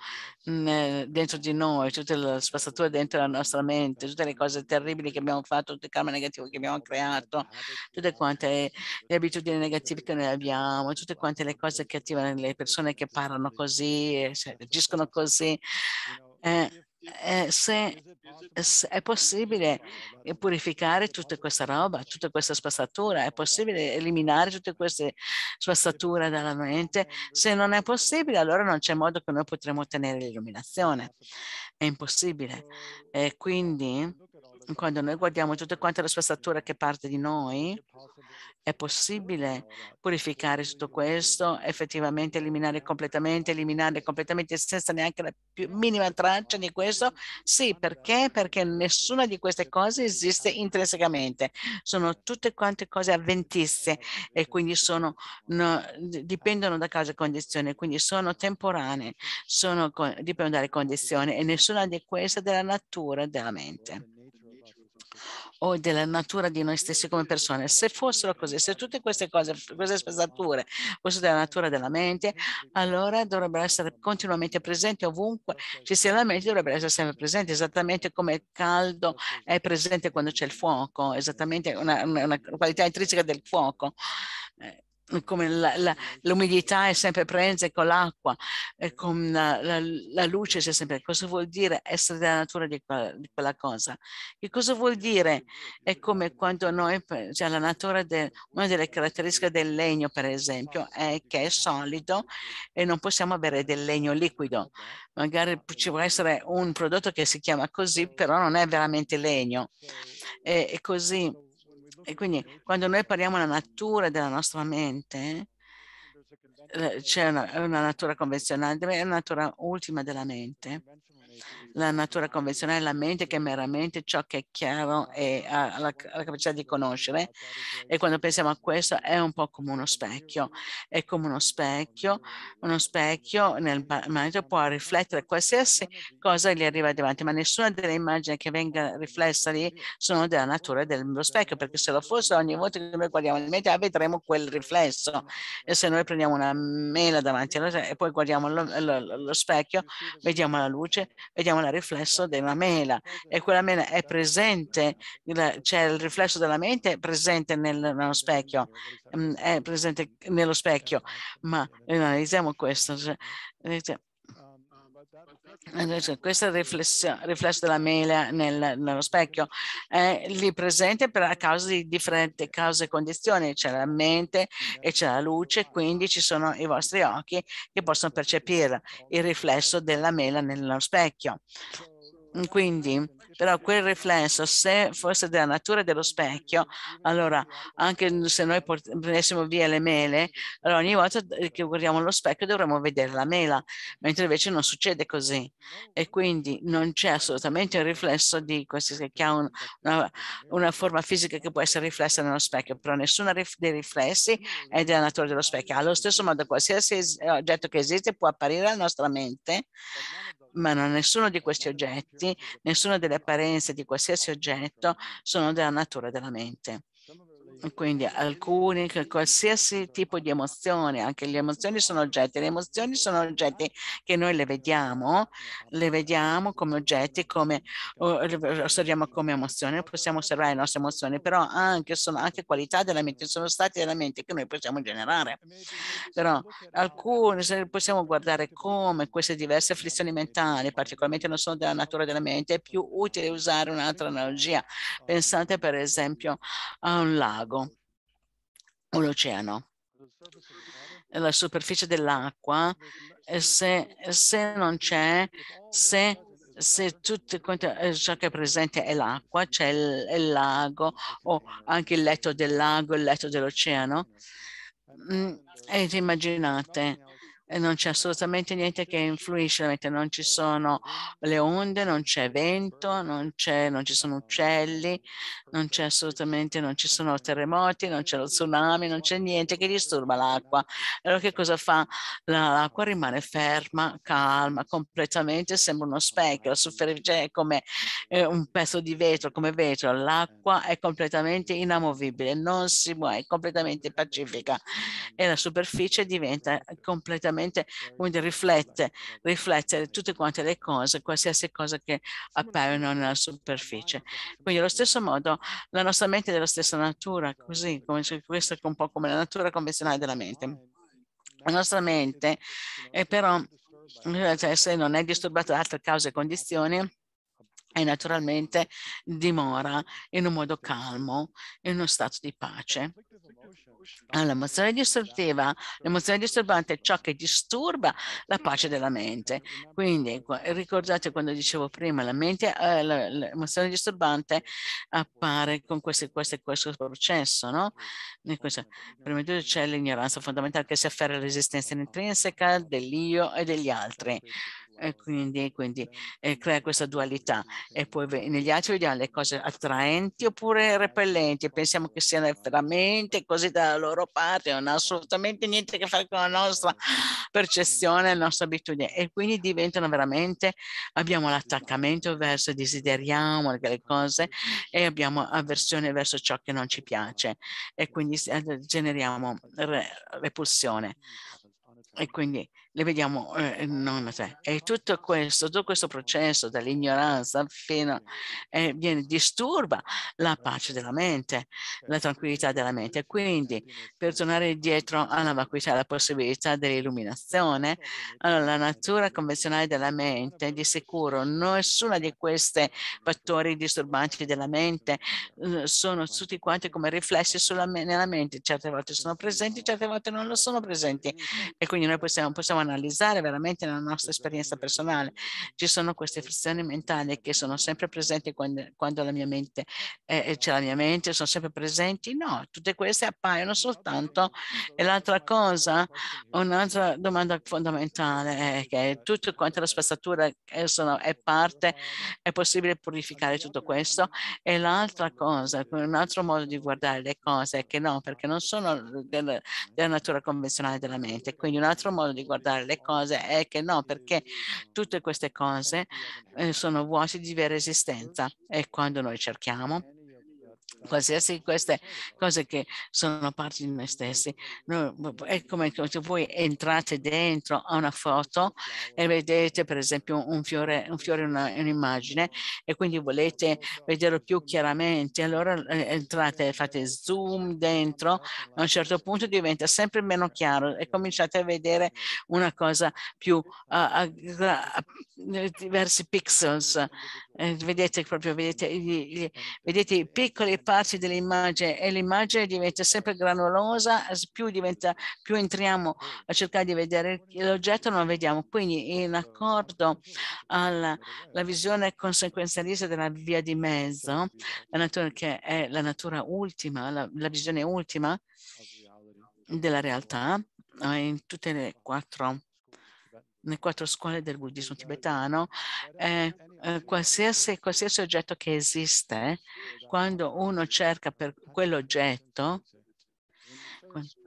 mm, dentro di noi, tutta la spazzatura dentro la nostra mente, tutte le cose terribili che abbiamo fatto, tutte le karma negative che abbiamo creato, tutte quante le abitudini negative che noi abbiamo, tutte quante le cose che attivano le persone che parlano così, eh, cioè, agiscono così. Eh, eh, se, è possibile purificare tutta questa roba, tutta questa spazzatura, è possibile eliminare tutte queste spazzature dalla mente, se non è possibile allora non c'è modo che noi potremmo ottenere l'illuminazione, è impossibile. E quindi quando noi guardiamo tutte quanto la sua che parte di noi, è possibile purificare tutto questo, effettivamente eliminare completamente, eliminare completamente senza neanche la più minima traccia di questo? Sì, perché? Perché nessuna di queste cose esiste intrinsecamente. Sono tutte quante cose avventiste e quindi sono, no, dipendono da cause e condizioni, quindi sono temporanee, sono, dipendono dalle condizioni e nessuna di queste è della natura della mente o della natura di noi stessi come persone. Se fossero così, se tutte queste cose, queste spazzature fossero della natura della mente, allora dovrebbero essere continuamente presenti ovunque ci sia la mente, dovrebbero essere sempre presenti, esattamente come il caldo è presente quando c'è il fuoco, esattamente una, una, una qualità intrinseca del fuoco come la, la, l'umidità è sempre presente con l'acqua, e con la, la, luce c'è sempre. Cosa vuol dire essere della natura di, quella, di quella cosa? Che cosa vuol dire? È come quando noi, cioè la natura, de, una delle caratteristiche del legno, per esempio, è che è solido e non possiamo avere del legno liquido. Magari ci può essere un prodotto che si chiama così, però non è veramente legno. e, e così e quindi quando noi parliamo della natura della nostra mente, eh, c'è una, una natura convenzionale, è una natura ultima della mente la natura convenzionale, la mente che è meramente ciò che è chiaro e ha la, la, capacità di conoscere. E quando pensiamo a questo è un po' come uno specchio, è come uno specchio, uno specchio nel manico può riflettere qualsiasi cosa gli arriva davanti, ma nessuna delle immagini che venga riflessa lì sono della natura dello specchio, perché se lo fosse ogni volta che noi guardiamo il mente ah, vedremo quel riflesso. E se noi prendiamo una mela davanti e poi guardiamo lo, lo, lo specchio, vediamo la luce, vediamo il riflesso esatto, della esatto, mela esatto, e quella mela è presente, c'è cioè, il riflesso della mente presente nello specchio, è presente nello specchio, ma analizziamo questo. Cioè, questa riflessione, riflesso della mela nel, nello specchio è lì presente per, a causa di differenti cause e condizioni. C'è la mente e c'è la luce, quindi ci sono i vostri occhi che possono percepire il riflesso della mela nello specchio. Quindi però quel riflesso, se fosse della natura dello specchio, allora anche se noi prendessimo via le mele, allora ogni volta che guardiamo lo specchio dovremmo vedere la mela, mentre invece non succede così. E quindi non c'è assolutamente un riflesso di questi che ha un, una, una, forma fisica che può essere riflessa nello specchio, però nessuno dei riflessi è della natura dello specchio. Allo stesso modo qualsiasi oggetto che esiste può apparire alla nostra mente ma non nessuno di questi oggetti, nessuna delle apparenze di qualsiasi oggetto sono della natura della mente. Quindi alcuni, qualsiasi tipo di emozione, anche le emozioni sono oggetti, le emozioni sono oggetti che noi le vediamo, le vediamo come oggetti, come osserviamo come emozione, possiamo osservare le nostre emozioni, però anche sono anche qualità della mente, sono stati della mente che noi possiamo generare. Però alcuni possiamo guardare come queste diverse afflizioni mentali, particolarmente non sono della natura della mente, è più utile usare un'altra analogia. Pensate per esempio a un lago lago o l'oceano. La superficie dell'acqua, se, se, non c'è, se, se, tutto eh, ciò che è presente è l'acqua, c'è il, il lago o anche il letto del lago, il letto dell'oceano, mm, ed immaginate non c'è assolutamente niente che influisce, non ci sono le onde, non c'è vento, non, c'è, non ci sono uccelli, non c'è assolutamente, non ci sono terremoti, non c'è lo tsunami, non c'è niente che disturba l'acqua. Allora che cosa fa? L'acqua rimane ferma, calma, completamente, sembra uno specchio, la superficie è come eh, un pezzo di vetro, come vetro, l'acqua è completamente inamovibile, non si muove, è completamente pacifica e la superficie diventa completamente veramente riflette, riflettere tutte quante le cose, qualsiasi cosa che appaiono nella superficie. Quindi allo stesso modo la nostra mente è della stessa natura, così come questo è un po' come la natura convenzionale della mente. La nostra mente è però, se non è disturbata da altre cause e condizioni, e naturalmente dimora in un modo calmo, in uno stato di pace. Allora, l'emozione distruttiva, esatto. l'emozione disturbante è ciò che disturba la pace della mente. Quindi ecco, ricordate quando dicevo prima, la mente, eh, l'emozione disturbante appare con questo, questo, questo processo, no? prima di tutto c'è l'ignoranza fondamentale che si afferra all'esistenza intrinseca dell'io e degli altri. Cioè, e quindi, quindi eh, crea questa dualità. E poi negli altri vediamo le cose attraenti oppure repellenti, pensiamo che siano veramente così dalla loro parte, non ha assolutamente niente a che fare con la nostra percezione, la nostra abitudine. E quindi diventano veramente, abbiamo l'attaccamento verso, desideriamo le cose e abbiamo avversione verso ciò che non ci piace. E quindi eh, generiamo re, repulsione. E quindi le vediamo eh, non te. E tutto questo, tutto questo processo dall'ignoranza fino eh, viene, disturba la pace della mente, la tranquillità della mente. Quindi, per tornare indietro alla vacuità, alla possibilità dell'illuminazione, allora, la natura convenzionale della mente, di sicuro, nessuna di questi fattori disturbanti della mente eh, sono tutti quanti come riflessi sulla, nella mente. Certe volte sono presenti, certe volte non lo sono presenti. E quindi noi possiamo, possiamo analizzare veramente la nostra esperienza personale. Ci sono queste frizioni mentali che sono sempre presenti quando, quando la mia mente eh, eh c'è la mia mente, sono sempre presenti? No, tutte queste appaiono soltanto. E l'altra cosa, un'altra domanda fondamentale è che tutto quanto la spazzatura è, sono, è parte, è possibile purificare tutto questo? E l'altra cosa, un altro modo di guardare le cose è che no, perché non sono della, della natura convenzionale della mente. Quindi un altro modo di guardare affrontare le esatto, cose è che no, perché tutte queste cose eh, sono vuote di vera esistenza e quando noi cerchiamo qualsiasi queste cose che sono parte di noi stessi. Noi, è come se voi entrate dentro a una foto e vedete per esempio un fiore, un fiore un'immagine e quindi volete vederlo più chiaramente, allora eh, entrate, fate zoom dentro, a un certo punto diventa sempre meno chiaro e cominciate a vedere una cosa più uh, a, a, eh, diversi pixels, eh, vedete proprio, vedete, gli, gli, vedete i piccoli parti dell'immagine e l'immagine diventa sempre granulosa, più, diventa, più entriamo a cercare di vedere l'oggetto non lo vediamo. Quindi in accordo alla visione conseguenzialista della via di mezzo, la natura che è la natura ultima, la, la visione ultima della realtà, eh, in tutte le quattro nelle quattro scuole del buddismo tibetano, eh, eh, qualsiasi, qualsiasi, oggetto che esiste, esatto, quando esatto, uno esatto. cerca per quell'oggetto,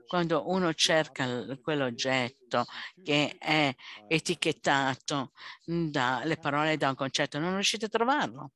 quando uno cerca quell'oggetto che è eh. etichettato mm, dalle parole da un concetto, non riuscite a trovarlo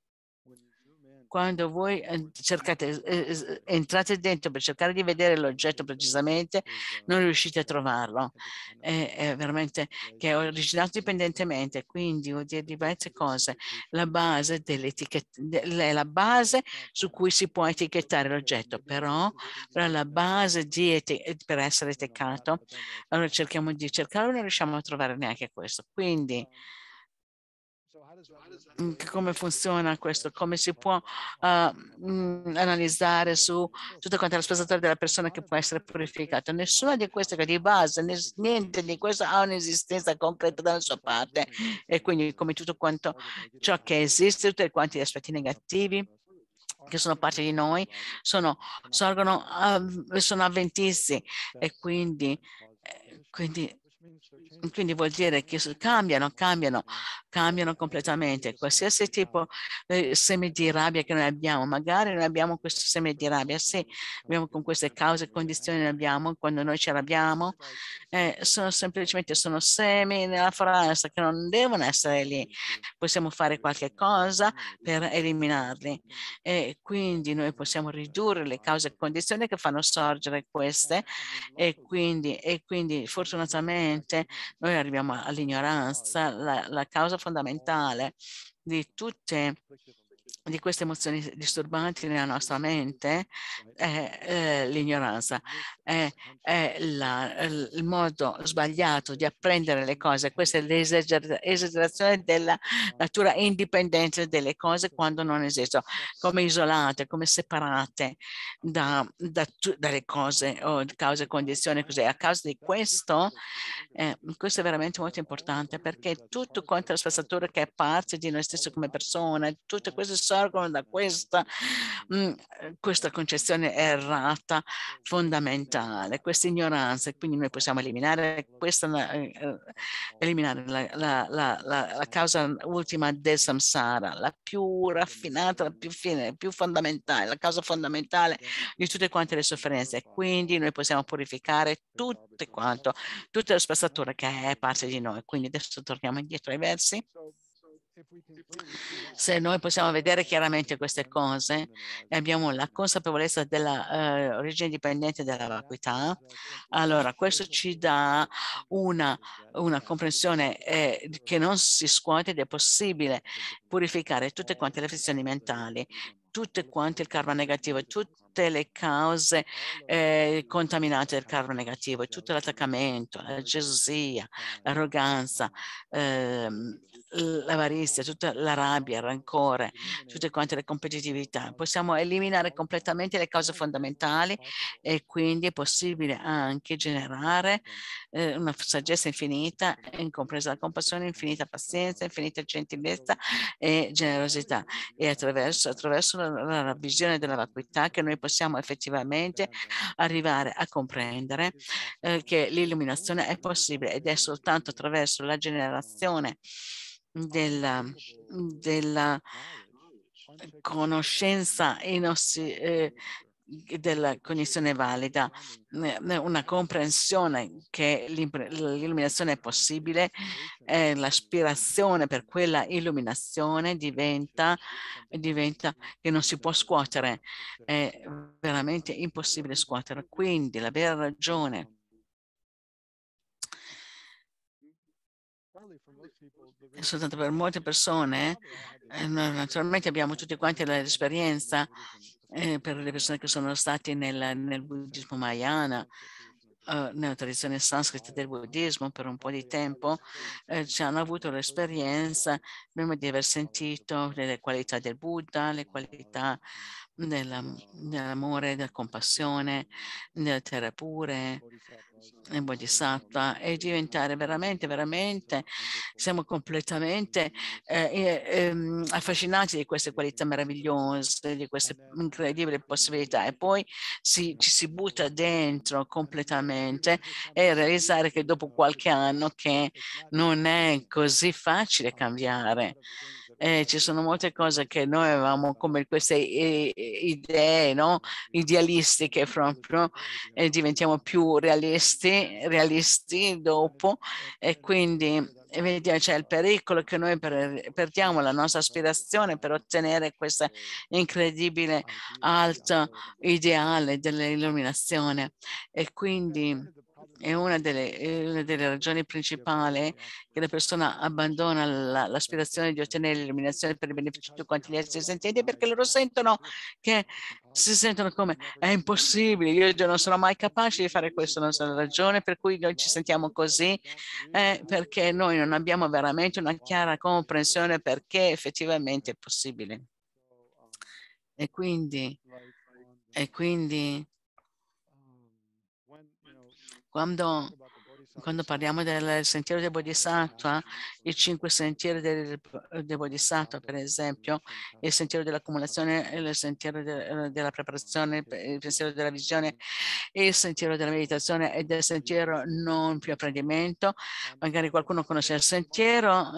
quando voi ehm, cercate, entrate dentro per cercare di vedere l'oggetto precisamente, non esatto. riuscite a trovarlo. È, è veramente che è originato dipendentemente, quindi vuol dire diverse cose. La base è la base su cui si può etichettare l'oggetto, però, però la base eh, per essere teccato, allora cerchiamo di cercarlo, non riusciamo a trovare neanche questo. Quindi, come funziona questo, come si può uh, analizzare su tutta quanta la spesa della persona che può essere purificata. Nessuna di queste che di base, niente di questo ha un'esistenza concreta dalla sua parte e quindi come tutto quanto ciò che esiste, tutti quanti gli aspetti negativi che sono parte di noi, sono, sorgono, ehm, sono avventisti e quindi, eh, quindi quindi vuol dire che cambiano, cambiano, cambiano completamente. Qualsiasi tipo di eh, seme di rabbia che noi abbiamo, magari noi abbiamo questo seme di rabbia, sì, abbiamo con queste cause e condizioni, abbiamo quando noi ce l'abbiamo, eh, sono semplicemente sono semi nella foresta che non devono essere lì. Possiamo fare qualche cosa per eliminarli. E quindi noi possiamo ridurre le cause e condizioni che fanno sorgere queste e quindi, e quindi fortunatamente Ovviamente noi arriviamo all'ignoranza, la, la causa fondamentale di tutte di queste emozioni disturbanti nella nostra mente è eh, l'ignoranza è, è la, il modo sbagliato di apprendere le cose, questa è l'esagerazione della natura indipendente delle cose quando non esistono, come isolate, come separate da, da, dalle cose o cause e condizioni così. A causa di questo, eh, questo è veramente molto importante perché tutto quanto la spazzatura che è parte di noi stessi come persone, tutte queste sorgono da questa, mh, mm, questa concezione errata fondamentale mentale, questa ignoranza, quindi noi possiamo eliminare questa, eh, eh, eliminare la, la, la, la, causa ultima del samsara, la più raffinata, la più fine, la più fondamentale, la causa fondamentale di tutte quante le sofferenze. Quindi noi possiamo purificare tutto quanto, tutta la spazzatura che è parte di noi. Quindi adesso torniamo indietro ai versi. Se noi possiamo vedere chiaramente queste cose e abbiamo la consapevolezza dell'origine eh, dipendente della vacuità, allora questo ci dà una, una comprensione eh, che non si scuote ed è possibile purificare tutte quante le frizioni mentali tutte quante il karma negativo, tutte le cause eh, contaminate del karma negativo, tutto l'attaccamento, la gelosia, l'arroganza, ehm, l'avarizia, tutta la rabbia, il rancore, tutte quante le competitività. Possiamo eliminare certo. completamente le cause fondamentali e quindi è possibile anche generare eh, una saggezza infinita, compresa la compassione, infinita pazienza, infinita gentilezza e generosità. E attraverso, attraverso la, la, visione della vacuità che noi possiamo effettivamente arrivare a comprendere eh, che l'illuminazione è possibile ed è soltanto attraverso la generazione della, mm, della ah, eh, conoscenza inossi, eh, eh della cognizione valida, una comprensione che l'illuminazione è possibile, eh, l'aspirazione per quella illuminazione diventa, eh, diventa, che non si può scuotere, è veramente impossibile scuotere. Quindi la vera ragione soltanto per molte persone, eh, eh, naturalmente abbiamo tutti quanti l'esperienza eh, per le persone che sono state nel, nel buddismo mayana, eh, nella tradizione sanscrita del buddismo per un po' di tempo, eh, ci hanno avuto l'esperienza di aver sentito le qualità del Buddha, le qualità della, dell'amore, della compassione, della terra pure, e bodhisattva e diventare veramente, veramente, siamo completamente eh, eh, affascinati di queste qualità meravigliose, di queste incredibili possibilità e poi si, ci si butta dentro completamente e realizzare che dopo qualche anno che non è così facile cambiare eh, ci sono molte cose che noi avevamo come queste eh, idee no? idealistiche proprio, eh, diventiamo più realisti, realisti dopo e quindi c'è il pericolo che noi perdiamo la nostra aspirazione per ottenere questo incredibile alto ideale dell'illuminazione e quindi è una delle, è una delle ragioni principali che la persona abbandona la, l'aspirazione di ottenere l'illuminazione per il beneficio di tutti quanti gli esseri sententi perché loro sentono che si sentono come è impossibile, io non sono mai capace di fare questo, non sono la ragione per cui noi ci sentiamo così, è eh, perché noi non abbiamo veramente una chiara comprensione perché effettivamente è possibile. E quindi, e quindi 广东。quando parliamo del sentiero del Bodhisattva, i cinque sentieri del, del Bodhisattva, per esempio, il sentiero dell'accumulazione, il sentiero de, della preparazione, il sentiero della visione, il sentiero della meditazione e del sentiero non più apprendimento. Magari qualcuno conosce il sentiero.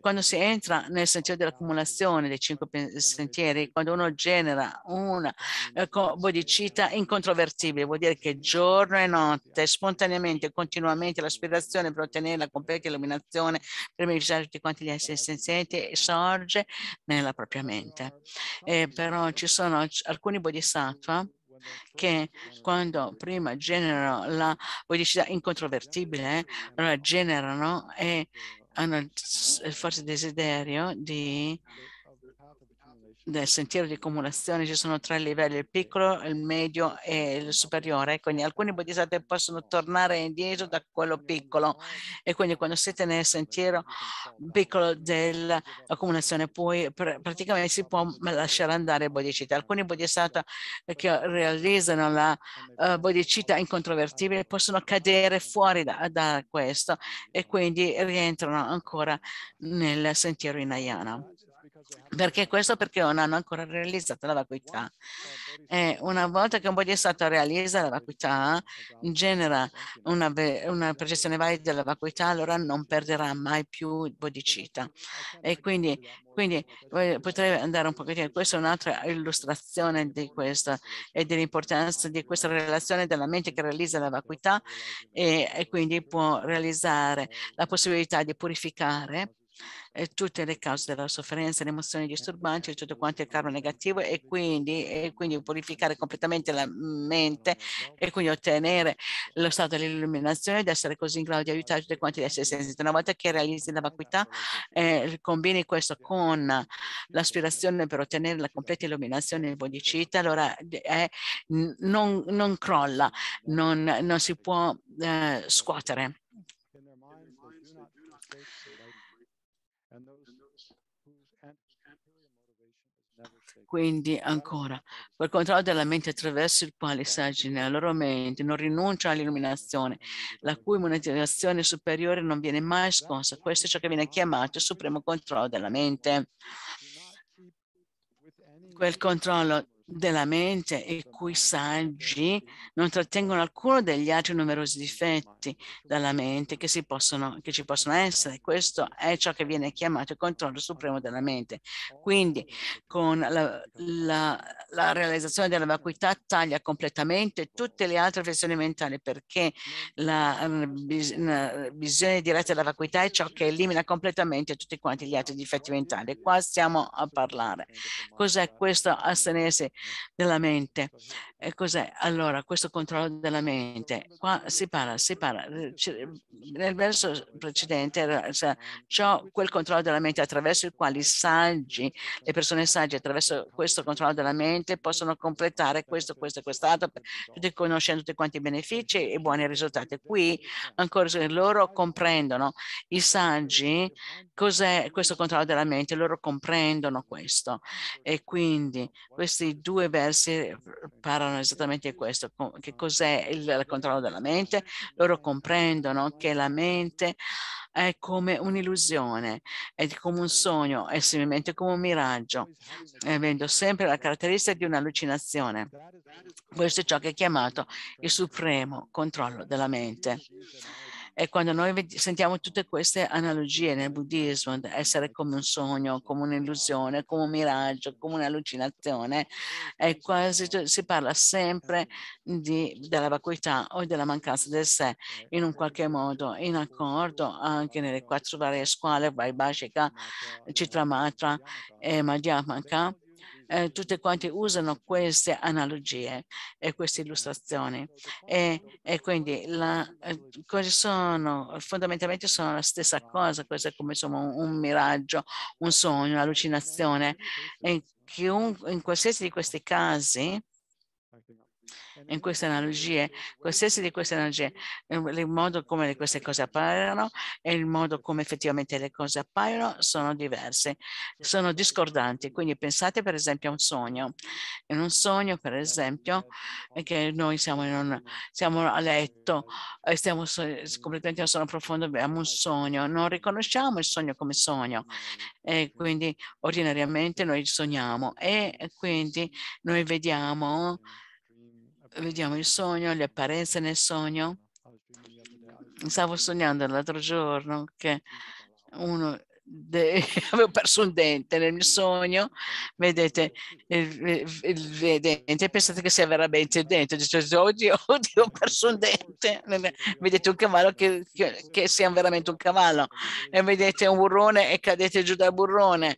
Quando si entra nel sentiero dell'accumulazione dei cinque sentieri, quando uno genera una eh, bodhicitta incontrovertibile, vuol dire che giorno e notte, spontaneamente, costantemente e continuamente l'aspirazione per ottenere la completa illuminazione per beneficiare tutti quanti gli esseri senzienti sorge nella propria mente. E eh, però ci sono alcuni bodhisattva che quando prima generano la bodhisattva incontrovertibile, allora generano e hanno forse desiderio di nel sentiero di accumulazione ci sono tre livelli, il piccolo, il medio e il superiore. Quindi alcuni bodhisattva possono tornare indietro da quello piccolo e quindi quando siete nel sentiero piccolo dell'accumulazione poi pr praticamente si può lasciare andare il bodhicitta. Alcuni bodhisattva che realizzano la uh, bodhicitta incontrovertibile possono cadere fuori da, da questo e quindi rientrano ancora nel sentiero Hinayana. Perché questo? Perché non hanno ancora realizzato la vacuità. E eh, una volta che un bodhisattva realizza la vacuità, genera una, una percezione valida della vacuità, allora non perderà mai più il bodhicitta. E quindi, quindi eh, potrei andare un pochettino, questa è un'altra illustrazione di questa e dell'importanza di questa relazione della mente che realizza la vacuità e, e quindi può realizzare la possibilità di purificare eh, tutte le cause della sofferenza, le emozioni disturbanti, tutto quanto il caro negativo e quindi, e quindi purificare completamente la mente e quindi ottenere lo stato dell'illuminazione ed essere così in grado di aiutare tutti quanti ad essere sensibili. Una volta che realizzi la vacuità, eh, combini questo con l'aspirazione per ottenere la completa illuminazione del bodhicitta, allora eh, non, non, crolla, non, non si può scuotere Quindi ancora, quel controllo della mente attraverso il quale saggi la loro mente non rinuncia all'illuminazione, la cui monetizzazione superiore non viene mai scossa. Questo è ciò che viene chiamato supremo controllo della mente. Quel controllo della mente e cui saggi non trattengono alcuno degli altri numerosi difetti dalla mente che, possono, che, ci possono essere. Questo è ciò che viene chiamato il controllo supremo della mente. Quindi con la, la, la realizzazione della vacuità taglia completamente tutte le altre versioni mentali perché la visione diretta della vacuità è ciò che elimina completamente tutti quanti gli altri difetti mentali. Qua stiamo a parlare. Cos'è questo astenersi della mente. E cos'è? Allora, questo controllo della mente. Qua si parla, si parla. Eh, nel verso precedente cioè, ciò, quel controllo della mente attraverso il quale i saggi, le persone sagge attraverso questo controllo della mente possono completare questo, questo e quest'altro, tutti conoscendo tutti quanti i benefici e i buoni risultati. Qui ancora loro comprendono, i saggi, cos'è questo controllo della mente, loro comprendono questo. E quindi questi due due versi parlano esattamente di questo, che cos'è il, controllo della mente. Loro comprendono che la mente è come un'illusione, è come un sogno, è similmente come un miraggio, avendo sempre la caratteristica di un'allucinazione. Questo è ciò che è chiamato il supremo controllo della mente. E quando noi sentiamo tutte queste analogie nel buddismo, essere come un sogno, come un'illusione, come un miraggio, come un'allucinazione, è quasi, cioè, si parla sempre di, della vacuità o della mancanza del sé, in un qualche modo, in accordo anche nelle quattro varie scuole, Vaibhashika, Chitramatra e Madhyamaka, eh, tutte quante usano queste analogie e queste illustrazioni e, e quindi la, eh, sono, fondamentalmente sono la stessa cosa, questo è come insomma, un, un miraggio, un sogno, un'allucinazione. In, in qualsiasi di questi casi in queste analogie, qualsiasi di queste analogie, il ehm, modo come queste cose appaiono e il modo come effettivamente le cose appaiono sono diverse, sono discordanti. Quindi pensate per esempio a un sogno. In un sogno, per esempio, è che noi siamo, un, siamo a letto e stiamo so, completamente in sonno profondo, abbiamo un sogno, non riconosciamo il sogno come sogno e quindi ordinariamente noi sogniamo e quindi noi vediamo vediamo il sogno, le apparenze nel sogno. Stavo sognando l'altro giorno che uno De, avevo perso un dente nel mio sogno, vedete il, il vedente, pensate che sia veramente il dente, dice oddio, oddio, ho perso un dente, vedete un cavallo che, che, che sia veramente un cavallo, e vedete un burrone e cadete giù dal burrone.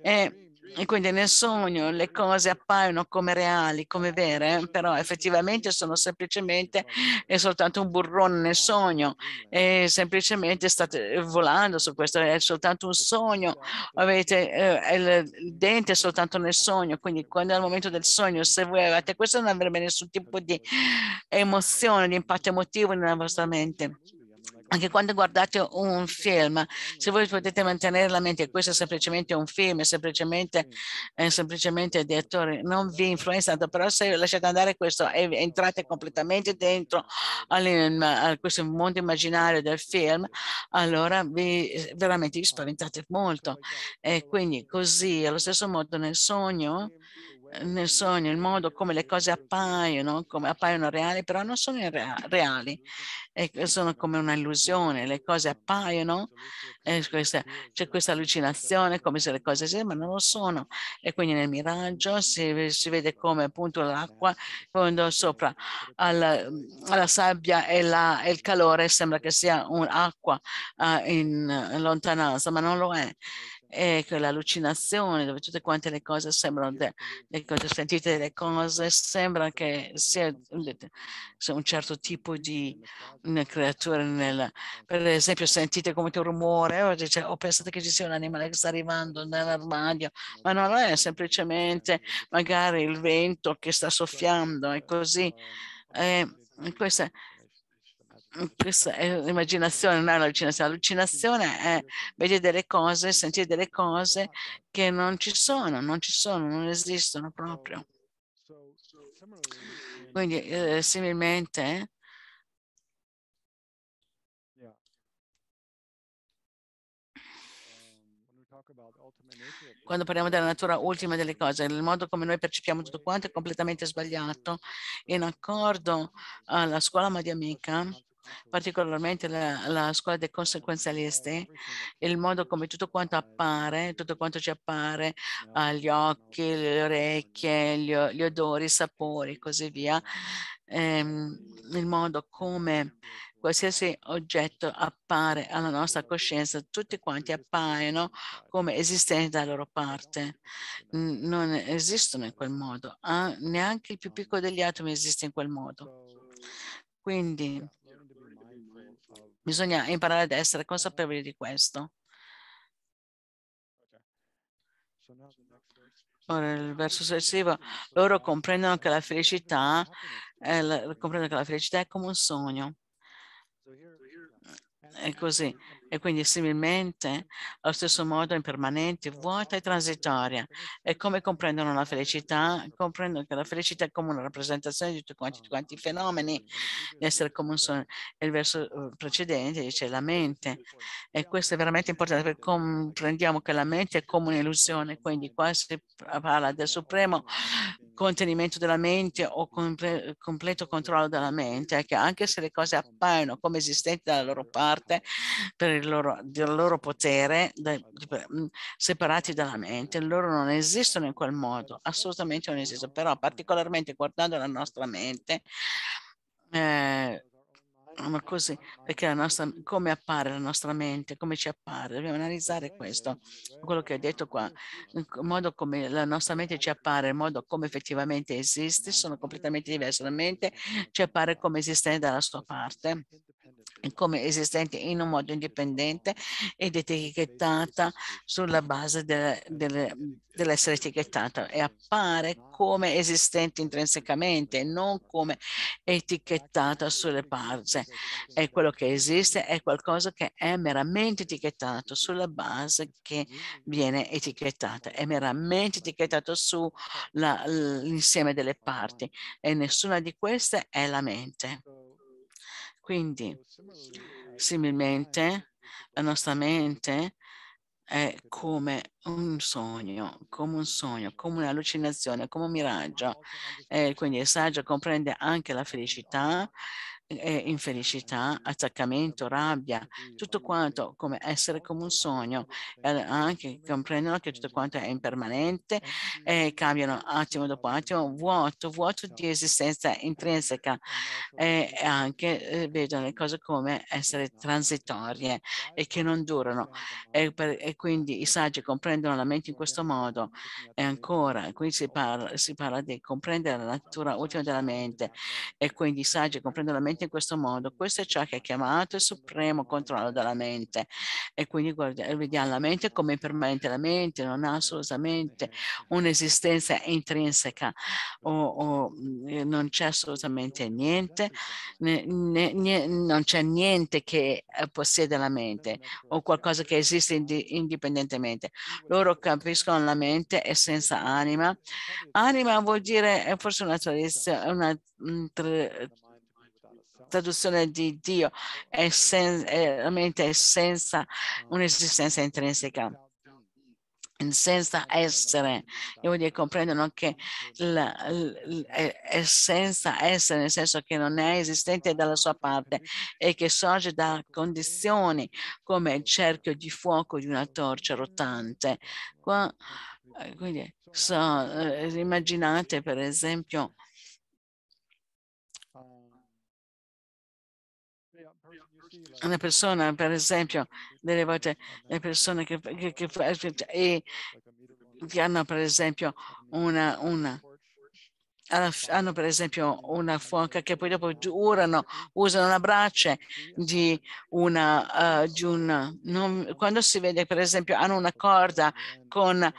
E, e quindi nel sogno le cose appaiono come reali, come vere, però effettivamente sono semplicemente è soltanto un burrone nel sogno, e semplicemente state eh, volando su questo, è soltanto un sogno, avete eh, il dente soltanto nel sogno, quindi quando è il momento del sogno, se voi avete questo non avrebbe nessun tipo di emozione, di impatto emotivo nella vostra mente anche quando guardate un film, se voi potete mantenere la mente, che questo è semplicemente un film, è semplicemente, è semplicemente di attore, non vi influenza, però se lasciate andare questo e entrate completamente dentro a questo mondo immaginario del film, allora vi veramente vi spaventate molto. E quindi così, allo stesso modo nel sogno, nel sogno, il modo come le cose appaiono, come appaiono reali, però non sono reali, eh, sono come un'illusione, le cose appaiono, eh, c'è questa allucinazione come se le cose siano, ma non lo sono. E quindi nel miraggio si, si vede come appunto l'acqua quando sopra alla, alla sabbia e, la, e, il calore sembra che sia un'acqua uh, eh, in lontananza, ma non lo è. Eh, e con l'allucinazione, dove tutte quante le cose sembrano, de, le cose, sentite delle cose, sembra che sia, un certo tipo di mm, creatura. Nel, per esempio, sentite come un rumore o, dice, o oh, pensate che ci sia un animale che sta arrivando nell'armadio, ma non è, semplicemente magari il vento che sta soffiando e così. Eh, questa Mm, questa è un'immaginazione, non è un'allucinazione. L'allucinazione è vedere delle cose, sentire delle cose esatto. che non ci sono, non ci sono, non esistono proprio. Quindi, eh, similmente, eh, um, quando parliamo della natura ultima delle cose, il modo come noi percepiamo tutto quanto è completamente sbagliato. In accordo alla scuola Amica, particolarmente la, la scuola dei consequenzialisti, eh, il modo come tutto quanto appare, tutto quanto ci appare agli ah, occhi, le orecchie, gli, gli odori, i sapori e così via, ehm, il modo come qualsiasi oggetto appare alla nostra coscienza, tutti quanti appaiono come esistenti da loro parte. Non esistono in quel modo, ah, neanche il più piccolo degli atomi esiste in quel modo. Quindi Bisogna imparare ad essere consapevoli di questo. Ora il verso successivo, loro comprendono che la felicità, eh, comprendono che la felicità è come un sogno. È così e quindi similmente, allo stesso modo, impermanente, vuota e transitoria. E come comprendono la felicità? Comprendono che la felicità è come una rappresentazione di tutti quanti, tutti quanti i fenomeni, di essere come un sogno. E il verso eh, precedente dice la mente. E questo è veramente importante perché comprendiamo che la mente è come un'illusione, quindi qua si parla del Supremo contenimento della mente o comple completo controllo della mente, è che anche se le cose appaiono come esistenti dalla loro parte, per il loro, del loro potere, de, mhmm, separati dalla mente, loro non esistono in quel modo, assolutamente non esistono, però particolarmente guardando la nostra mente, eh, Ah, ma così, perché la nostra, come appare la nostra mente, come ci appare, dobbiamo analizzare questo, quello che ho detto qua, il modo come la nostra mente ci appare, il modo come effettivamente esiste, sono completamente diverse, la mente ci appare come esistente dalla sua parte come esistente in un modo indipendente ed etichettata sulla base de, de, dell'essere etichettata e appare come esistente intrinsecamente, non come etichettata sulle parti. E quello che esiste è qualcosa che è meramente etichettato sulla base che viene etichettata, è meramente etichettato sull'insieme delle parti e nessuna di queste è la mente. Quindi, similmente, la nostra mente è come un sogno, come un sogno, come un'allucinazione, come un miraggio. E quindi il saggio comprende anche la felicità eh, infelicità, attaccamento, rabbia, tutto quanto come essere come un sogno, eh, anche comprendono che tutto quanto è impermanente, eh, cambiano attimo dopo attimo, vuoto, vuoto di esistenza intrinseca eh, e anche eh, vedono le cose come essere transitorie e che non durano e, per, e quindi i saggi comprendono la mente in questo modo e ancora qui si parla, si parla di comprendere la natura ultima della mente e quindi i saggi comprendono la mente in questo modo. Questo è ciò che è chiamato il supremo controllo della mente e quindi guardiamo, vediamo la mente come permanente. La mente non ha assolutamente un'esistenza intrinseca o, o mhmm, non c'è assolutamente niente, né, né, non c'è niente che eh, possiede la mente o qualcosa che esiste indipendentemente. Loro capiscono la mente è senza anima. Anima vuol dire, è forse una tradizione, una traduzione di Dio è, sen- è veramente senza un'esistenza intrinseca senza essere, io voglio dire comprendono che la, la, è senza essere, nel senso che non è esistente dalla sua parte e che sorge da condizioni come il cerchio di fuoco di una torcia rotante. Qua, eh, quindi so, eh, immaginate per esempio una persona, per esempio, delle volte le persone che, che, che, e, che hanno per esempio una, una hanno per esempio una foca che poi dopo urano, usano la braccia di una, uh, di una non, quando si vede per esempio hanno una corda con uh,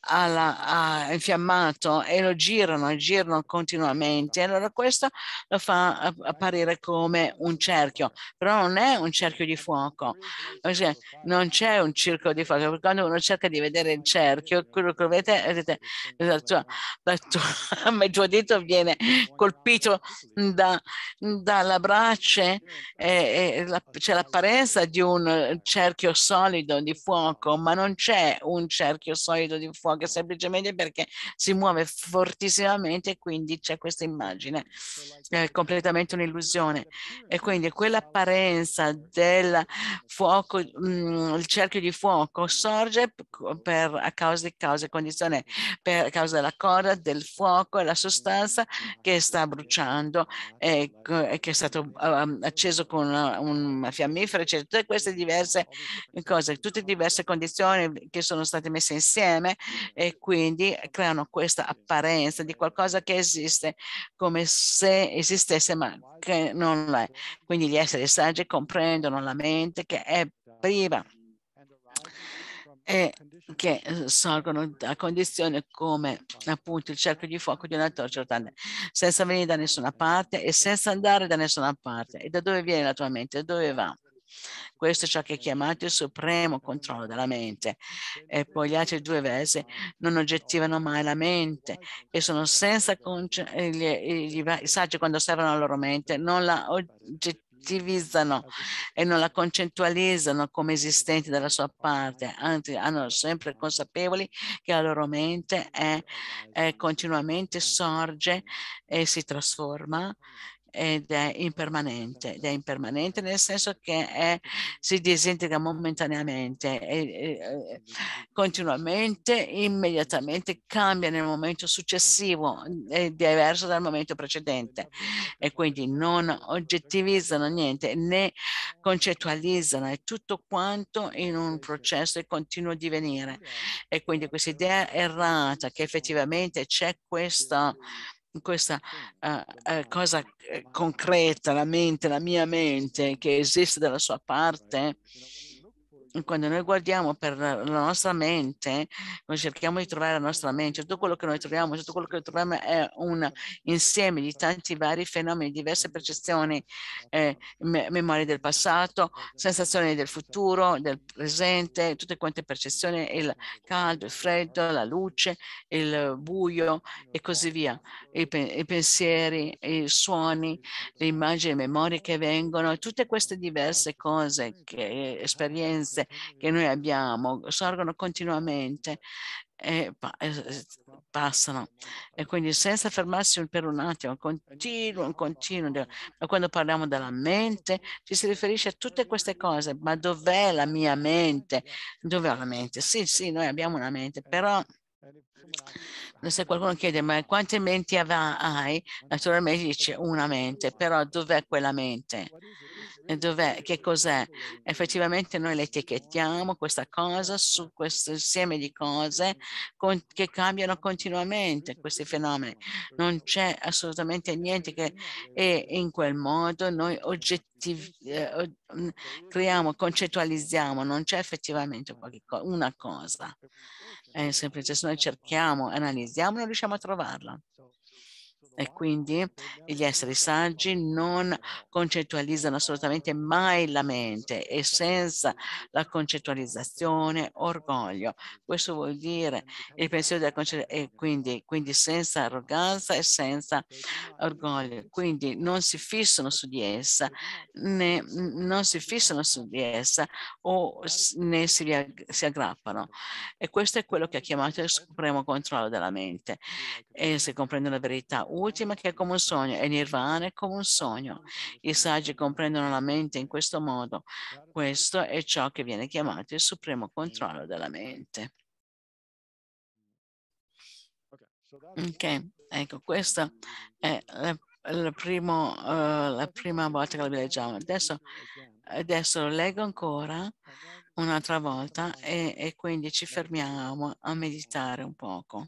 alla, uh, infiammato e lo girano, e girano continuamente. Allora questo lo fa apparire come un cerchio, però non è un cerchio di fuoco, cioè, non c'è un circo di fuoco. Quando uno cerca di vedere il cerchio, quello che vedete, vedete la tua, la tua, il tuo dito viene colpito da, dalla brace, e, e la, c'è l'apparenza di un eh, cerchio solido di fuoco, ma non c'è un un cerchio solido di fuoco, semplicemente perché si muove fortissimamente e quindi c'è questa immagine. È completamente un'illusione. E quindi quell'apparenza del fuoco, mh, mm, il cerchio di fuoco sorge per, a causa di cause e condizioni, per, a causa della corda, del fuoco e la sostanza che sta bruciando e, e che è stato um, acceso con un fiammifero, eccetera. Tutte queste diverse cose, tutte diverse condizioni che sono state messe insieme e quindi creano questa apparenza di qualcosa che esiste come se esistesse ma che non lo è. Quindi gli esseri saggi comprendono la mente che è priva e che eh, sorgono da condizioni come appunto il cerchio di fuoco di una torcia totale, senza venire da nessuna parte e senza andare da nessuna parte. E da dove viene la tua mente? Da dove va? Questo è ciò che è chiamato il supremo controllo della mente. E poi gli altri due versi non oggettivano mai la mente e sono senza eh, eh, i saggi quando osservano la loro mente non la oggettivano e non la concettualizzano come esistente dalla sua parte, anzi hanno sempre consapevoli che la loro mente è, è continuamente sorge e si trasforma ed è impermanente, ed è impermanente nel senso che è, si disintegra momentaneamente e, e, eh, continuamente, immediatamente cambia nel momento successivo, è diverso dal momento precedente e quindi non oggettivizzano niente né concettualizzano, è tutto quanto in un processo di continuo divenire e quindi questa idea errata che effettivamente c'è questa questa uh, uh, cosa eh, concreta, la mente, la mia mente che esiste dalla sua esatto, parte, quando noi guardiamo per la nostra mente, noi cerchiamo di trovare la nostra mente, tutto quello che noi troviamo, tutto quello che noi troviamo è un insieme di tanti vari fenomeni, diverse percezioni, eh, memorie del passato, sensazioni del futuro, del presente, tutte quante percezioni, il caldo, il freddo, la luce, il buio e così via, i, pe i pensieri, i suoni, le immagini, le memorie che vengono, tutte queste diverse cose, che, esperienze esigenze mm. che noi abbiamo sorgono continuamente e passano e quindi senza fermarsi per un attimo, un continuo, un continuo. Ma quando parliamo della mente ci si riferisce a tutte queste cose, ma dov'è la mia mente? Dov'è la mente? Sì, sì, noi abbiamo una mente, però se qualcuno chiede ma quante menti hai, naturalmente dice una mente, però dov'è quella mente? Dov'è? Che cos'è? Effettivamente noi le etichettiamo questa cosa su questo insieme di cose con, che cambiano continuamente questi fenomeni. Non c'è assolutamente niente che è in quel modo noi oggettiv, eh, mm, creiamo, concettualizziamo, non c'è effettivamente co una cosa. È semplice, se noi cerchiamo, analizziamo, non riusciamo a trovarla. E quindi gli esseri saggi non concettualizzano assolutamente mai la mente e senza la concettualizzazione orgoglio. Questo vuol dire il pensiero della concettualizzazione e quindi, quindi senza arroganza e senza orgoglio. Quindi non si fissano su di essa, né, non si fissano su di essa o né si, si aggrappano. E questo è quello che ha chiamato il supremo controllo della mente. E se comprendo la verità, uno ultima che è come un sogno e nirvana è come un sogno. Ah, I saggi comprendono la mente in questo modo. Questo è ciò che viene chiamato il supremo controllo della mente. Ok, ecco, questa è la, la, primo, uh, la prima volta che lo leggiamo. Adesso, adesso lo leggo ancora un'altra volta e, e quindi ci fermiamo a meditare un poco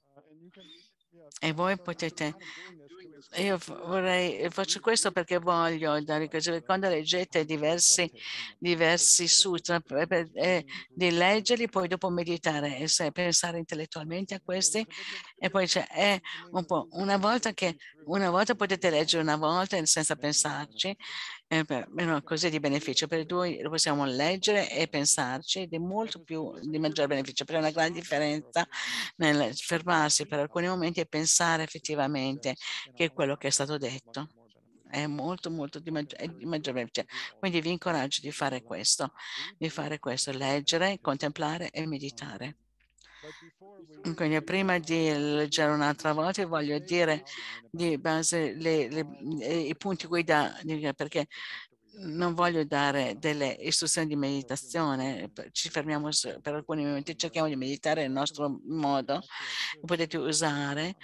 eh, e voi potete io vorrei, eh, faccio questo perché voglio quando leggete diversi, diversi sutra eh, eh, di leggerli, poi dopo meditare e pensare intellettualmente a questi e poi c'è eh, un po' una volta che una volta potete leggere una volta senza pensarci eh, per, così di beneficio per cui possiamo leggere e pensarci di molto più di maggior beneficio però è una grande differenza nel fermarsi per alcuni momenti e pensare effettivamente che quello che è stato detto è molto molto di, maggi- di maggior beneficio quindi vi incoraggio di fare questo di fare questo leggere contemplare e meditare quindi prima di leggere un'altra volta voglio dire di base le, le, i punti guida perché non voglio dare delle istruzioni di meditazione, ci fermiamo per alcuni momenti, cerchiamo di meditare nel nostro modo, potete usare.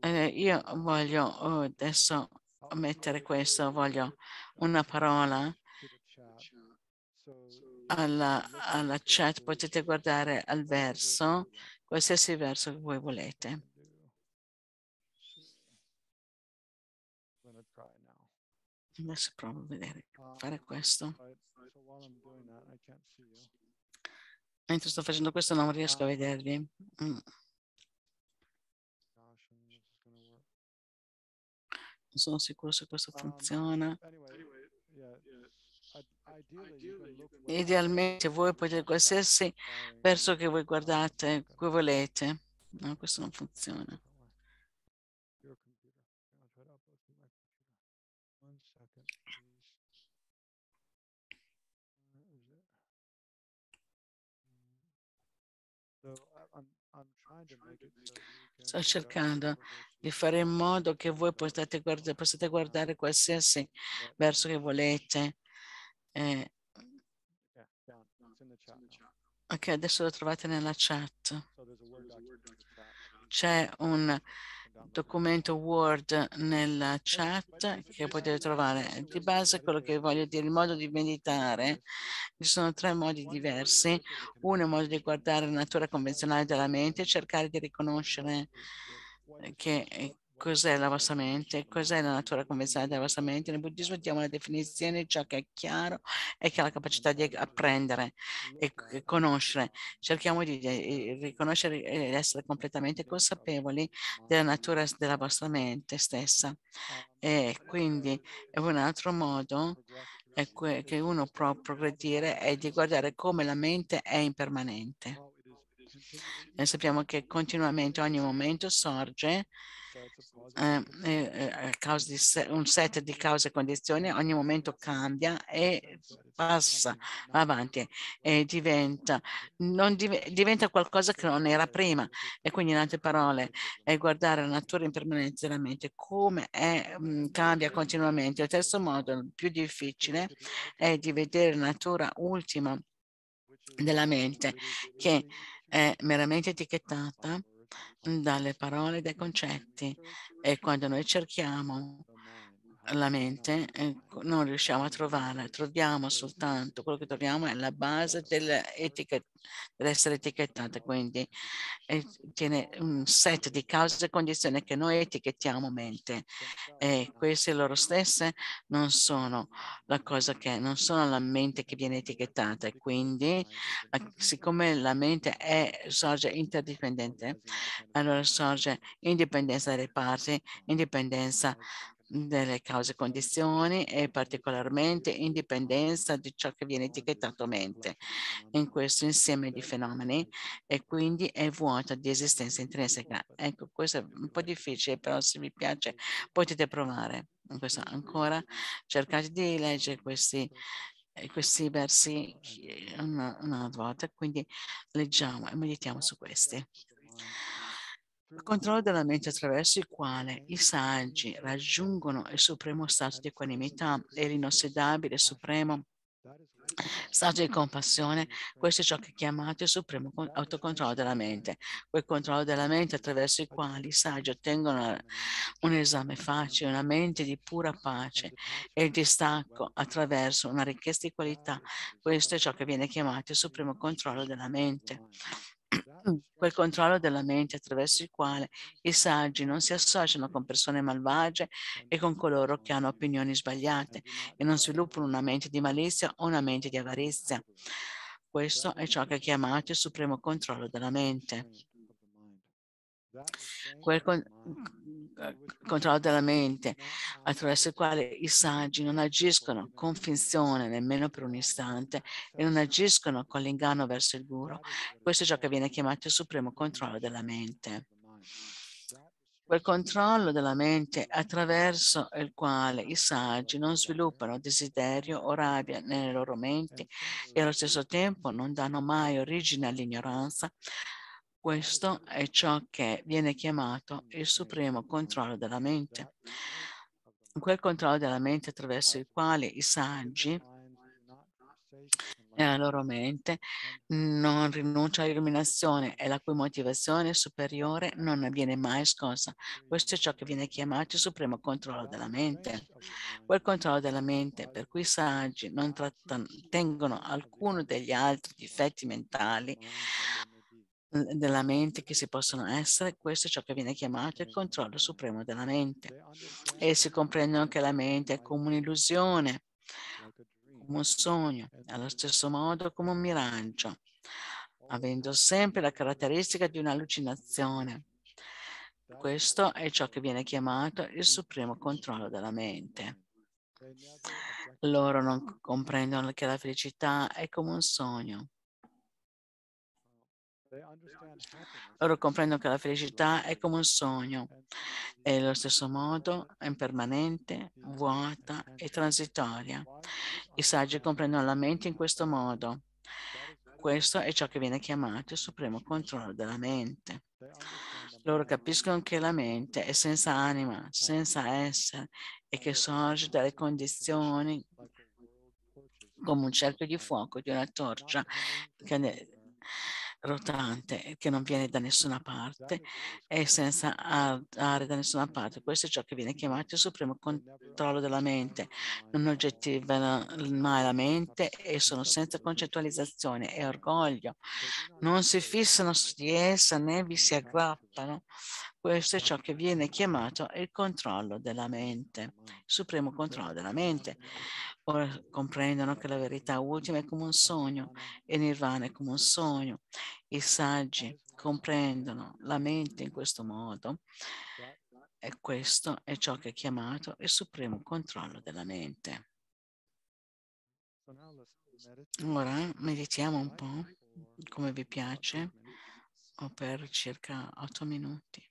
Eh, io voglio oh, adesso mettere questo, voglio una parola alla, alla chat, potete guardare al verso qualsiasi verso che voi volete. Adesso provo a vedere, fare questo. Mentre sto facendo questo non riesco a vedervi. Mm. Non sono sicuro se questo funziona. Idealmente voi potete qualsiasi verso che voi guardate, che volete. No, questo non funziona. Sto cercando di fare in modo che voi guarda, possiate guardare qualsiasi verso che volete. Eh, ok, adesso lo trovate nella chat. C'è un documento Word nella chat che potete trovare. Di base quello che voglio dire, il modo di meditare, ci sono tre modi diversi. Uno è il modo di guardare la natura convenzionale della mente, cercare di riconoscere che cos'è la vostra mente, cos'è la natura convenzionale della vostra mente. Nel buddismo diamo una definizione, di ciò che è chiaro e che ha la capacità di apprendere e conoscere. Cerchiamo di riconoscere ed essere completamente consapevoli della natura della vostra mente stessa. E quindi un altro modo che uno può progredire è di guardare come la mente è impermanente. Noi sappiamo che continuamente, ogni momento sorge eh, un set di cause e condizioni ogni momento cambia e passa avanti e diventa, div diventa qualcosa che non era prima e quindi in altre parole è guardare la natura impermanente della mente come è, mh, mm, cambia continuamente il terzo modo più difficile è di vedere la natura ultima della mente che è meramente etichettata dalle parole e dai concetti e quando noi cerchiamo la mente, ecco, non riusciamo a trovarla, troviamo soltanto quello che troviamo è la base dell'etichetta, dell'essere etichettata, quindi eh, tiene un set di cause e condizioni che noi etichettiamo mente e queste loro stesse non sono la cosa che è, non sono la mente che viene etichettata e quindi siccome la mente è, sorge interdipendente, allora sorge indipendenza delle parti, indipendenza Mhmm, delle cause e condizioni e particolarmente indipendenza di ciò che viene etichettato mente in questo insieme di fenomeni e quindi è vuota di esistenza intrinseca. Ecco, questo è un po' difficile, però se vi piace potete provare. Questo ancora cercate di leggere questi questi versi una, una volta, quindi leggiamo e meditiamo su questi il controllo della mente attraverso il quale i saggi raggiungono il supremo stato di equanimità e l'inossidabile supremo stato di compassione, questo è ciò che è chiamato il supremo autocontrollo della mente, quel controllo della mente attraverso il quale i saggi ottengono un esame facile, una mente di pura pace e il distacco attraverso una richiesta di qualità, questo è ciò che viene chiamato il supremo controllo della mente. Mm, quel controllo della mente attraverso il quale i saggi non si associano con persone malvagie e con coloro che hanno opinioni sbagliate e non sviluppano una mente di malizia o una mente di avarizia. Questo è ciò che è chiamato il supremo controllo della mente. Quel con eh, controllo della mente, attraverso il quale i saggi non agiscono con finzione nemmeno per un istante e non agiscono con l'inganno verso il guru. Questo è ciò che viene chiamato il supremo controllo della mente. Quel controllo della mente attraverso il quale i saggi non sviluppano desiderio o rabbia nelle loro menti e allo stesso tempo non danno mai origine all'ignoranza, questo è ciò che viene chiamato il supremo controllo della mente. Quel controllo della mente attraverso il quale i saggi nella loro mente non rinuncia all'illuminazione e la cui motivazione superiore non avviene mai scossa. Questo è ciò che viene chiamato il supremo controllo della mente. Quel controllo della mente per cui i saggi non trattano, tengono alcuno degli altri difetti mentali della mente che si possono essere, questo è ciò che viene chiamato il controllo supremo della mente. Essi comprendono che la mente è come un'illusione, come un sogno, allo stesso modo come un miraggio, avendo sempre la caratteristica di un'allucinazione. Questo è ciò che viene chiamato il supremo controllo della mente. Loro non comprendono che la felicità è come un sogno, loro comprendono che la felicità è come un sogno e allo stesso modo uh, è impermanente, vuota e transitoria. I saggi comprendono la mente in questo modo. Questo è ciò che viene chiamato il supremo controllo della mente. Loro capiscono che la mente è senza anima, senza essere e che sorge dalle condizioni come un cerchio di fuoco di una torcia Che rotante eh, che non viene da nessuna parte e senza andare da nessuna parte. Questo è ciò che viene chiamato il supremo controllo della mente. Non oggettivano mai la mente e sono senza concettualizzazione e orgoglio. Non si fissano su di essa né vi si aggrappano questo è ciò che viene chiamato il controllo della mente, il supremo controllo della mente. Ora comprendono che la verità ultima è come un sogno e Nirvana è come un sogno. I saggi comprendono la mente in questo modo e questo è ciò che è chiamato il supremo controllo della mente. Ora meditiamo un po' come vi piace o per circa otto minuti.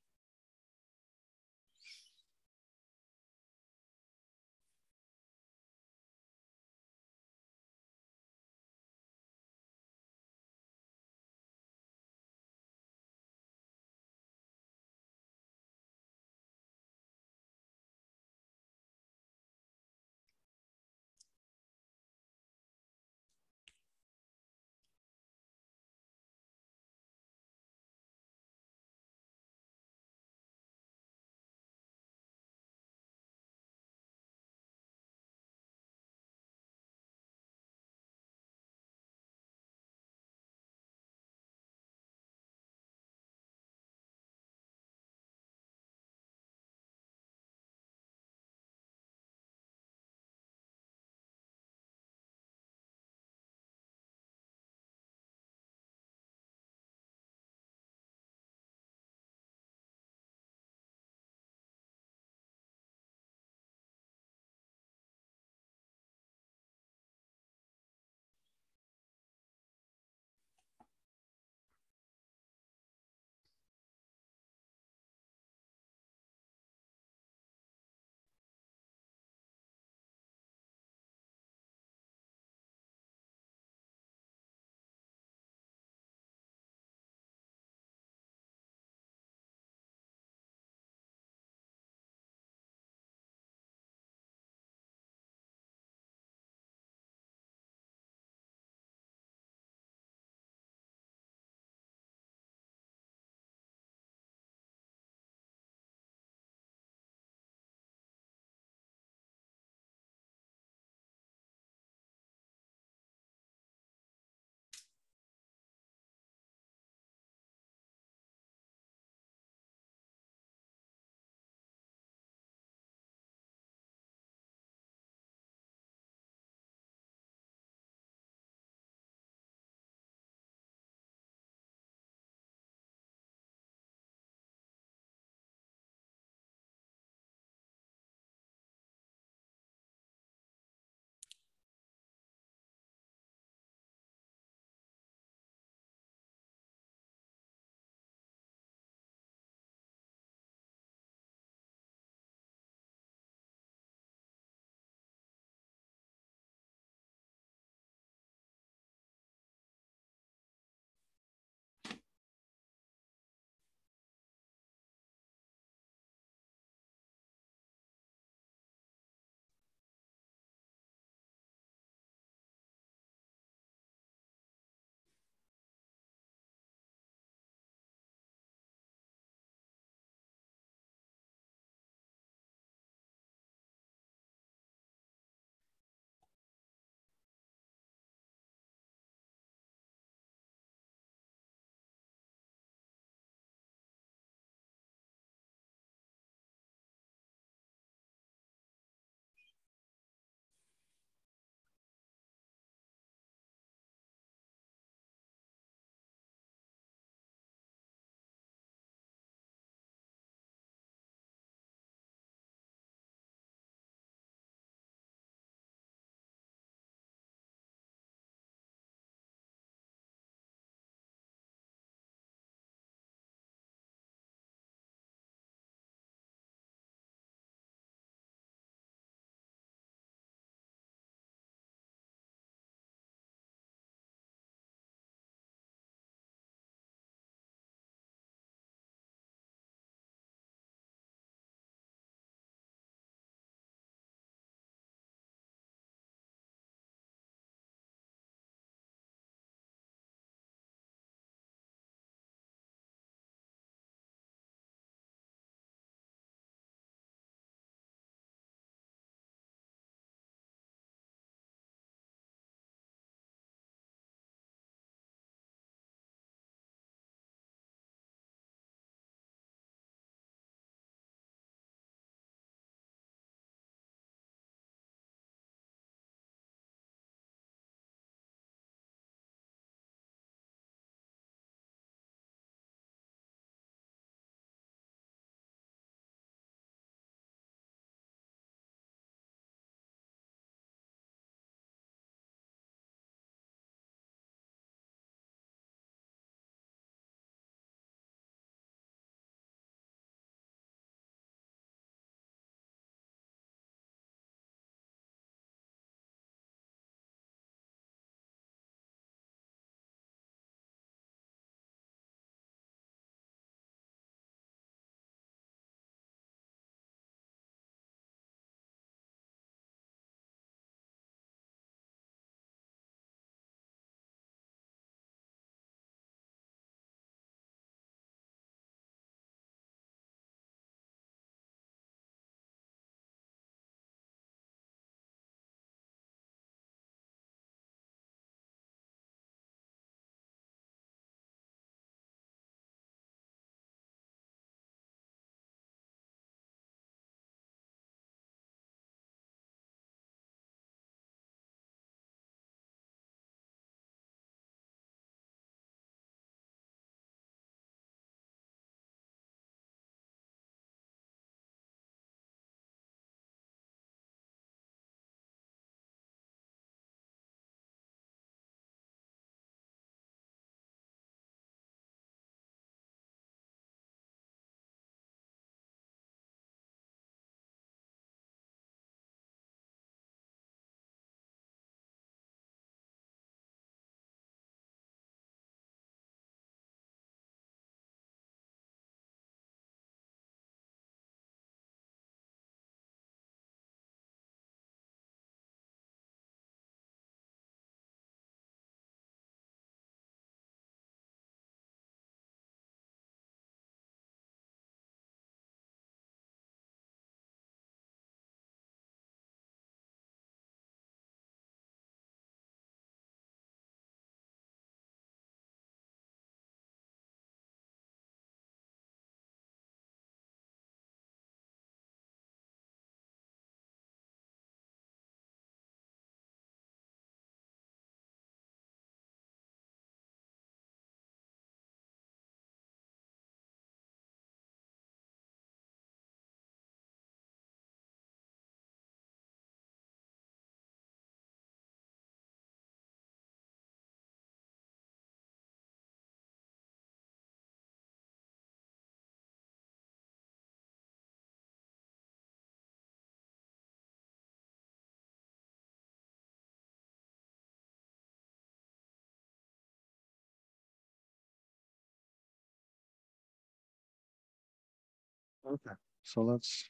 Okay, so let's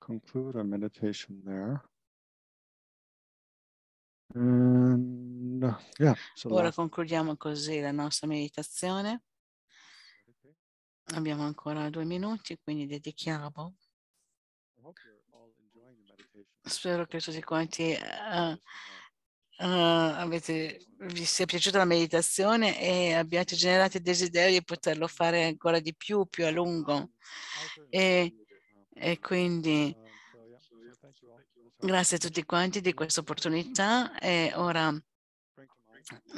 conclude our meditation there. And, yeah, so Ora concludiamo così la nostra meditazione. Abbiamo ancora due minuti, quindi dedichiamo. Spero che tutti quanti uh, uh, avete, vi sia piaciuta la meditazione e abbiate generato il desiderio di poterlo fare ancora di più, più a lungo. E, e quindi grazie a tutti quanti di questa opportunità e ora